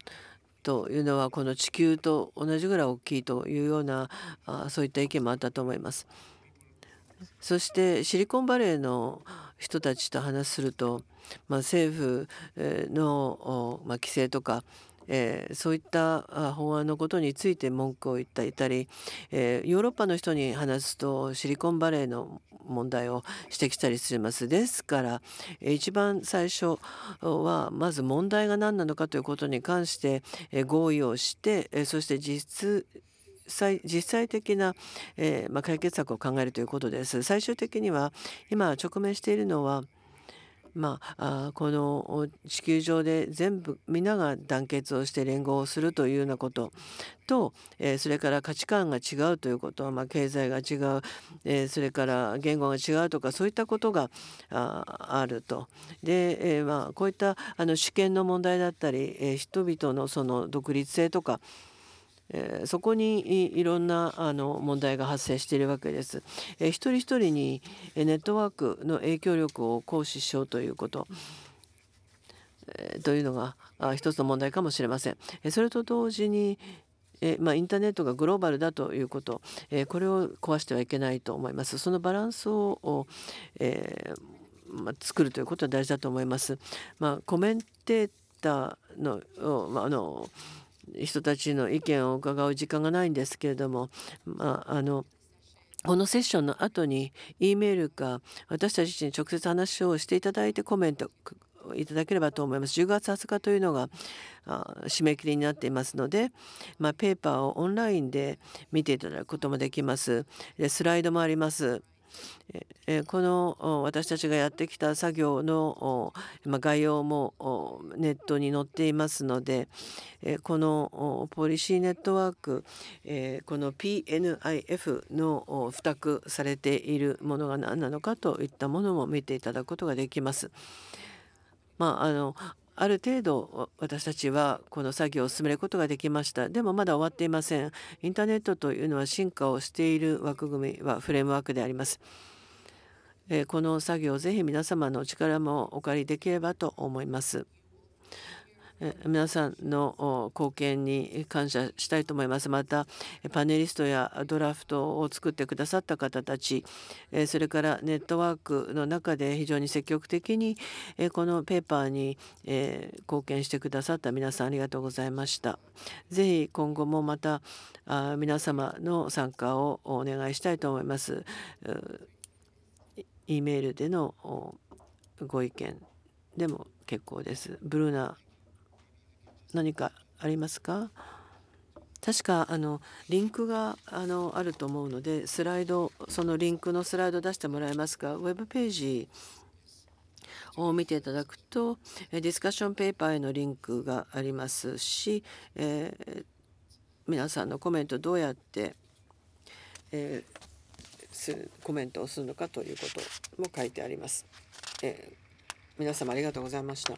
というのはこの地球と同じぐらい大きいというようなあそういった意見もあったと思いますそしてシリコンバレーの人たちと話すると、まあ、政府の、まあ、規制とかえー、そういった法案のことについて文句を言ったいたり、えー、ヨーロッパの人に話すとシリコンバレーの問題を指摘したりします。ですから一番最初はまず問題が何なのかということに関して合意をしてそして実際実際的な、えま解決策を考えるということです。最終的には今直面しているのはまあ、あこの地球上で全部皆が団結をして連合をするというようなことと、えー、それから価値観が違うということ、まあ、経済が違う、えー、それから言語が違うとかそういったことがあると。で、えー、まあ、こういったあの主権の問題だったり、え人々のその独立性とかえそこにいろんなあの問題が発生しているわけです。え一人一人にネットワークの影響力を行使しようということ。えというのが一つの問題かもしれません。えそれと同時にえまあ、インターネットがグローバルだということ、えこれを壊してはいけないと思います。そのバランスを、えー、まあ、作るということは大事だと思います。まあ、コメンテーターの,、まあの人たちの意見を伺う時間がないんですけれども、まあ、あのこのセッションの後に E メールか私たちに直接話をしていただいてコメントいただければと思います。10月20日というのが締め切りになっていますので、まあ、ペーパーをオンラインで見ていただくこともできます。でスライドもあります。この私たちがやってきた作業の概要もネットに載っていますのでこのポリシーネットワークこの PNIF の付託されているものが何なのかといったものも見ていただくことができます。まあ、あのある程度私たちはこの作業を進めることができましたでもまだ終わっていませんインターネットというのは進化をしている枠組みはフレームワークでありますえこの作業をぜひ皆様のお力もお借りできればと思います。皆さんの貢献に感謝したいと思います。またパネリストやドラフトを作ってくださった方たちそれからネットワークの中で非常に積極的にこのペーパーに貢献してくださった皆さんありがとうございました。ぜひ今後もまた皆様の参加をお願いしたいと思います。E メールでのご意見でも結構です。ブルーナ何かありますか確かあのリンクがあのあると思うのでスライドそのリンクのスライド出してもらえますかウェブページを見ていただくとディスカッションペーパーへのリンクがありますし、えー、皆さんのコメントどうやって、えー、コメントをするのかということも書いてあります。えー、皆様ありがとうございました。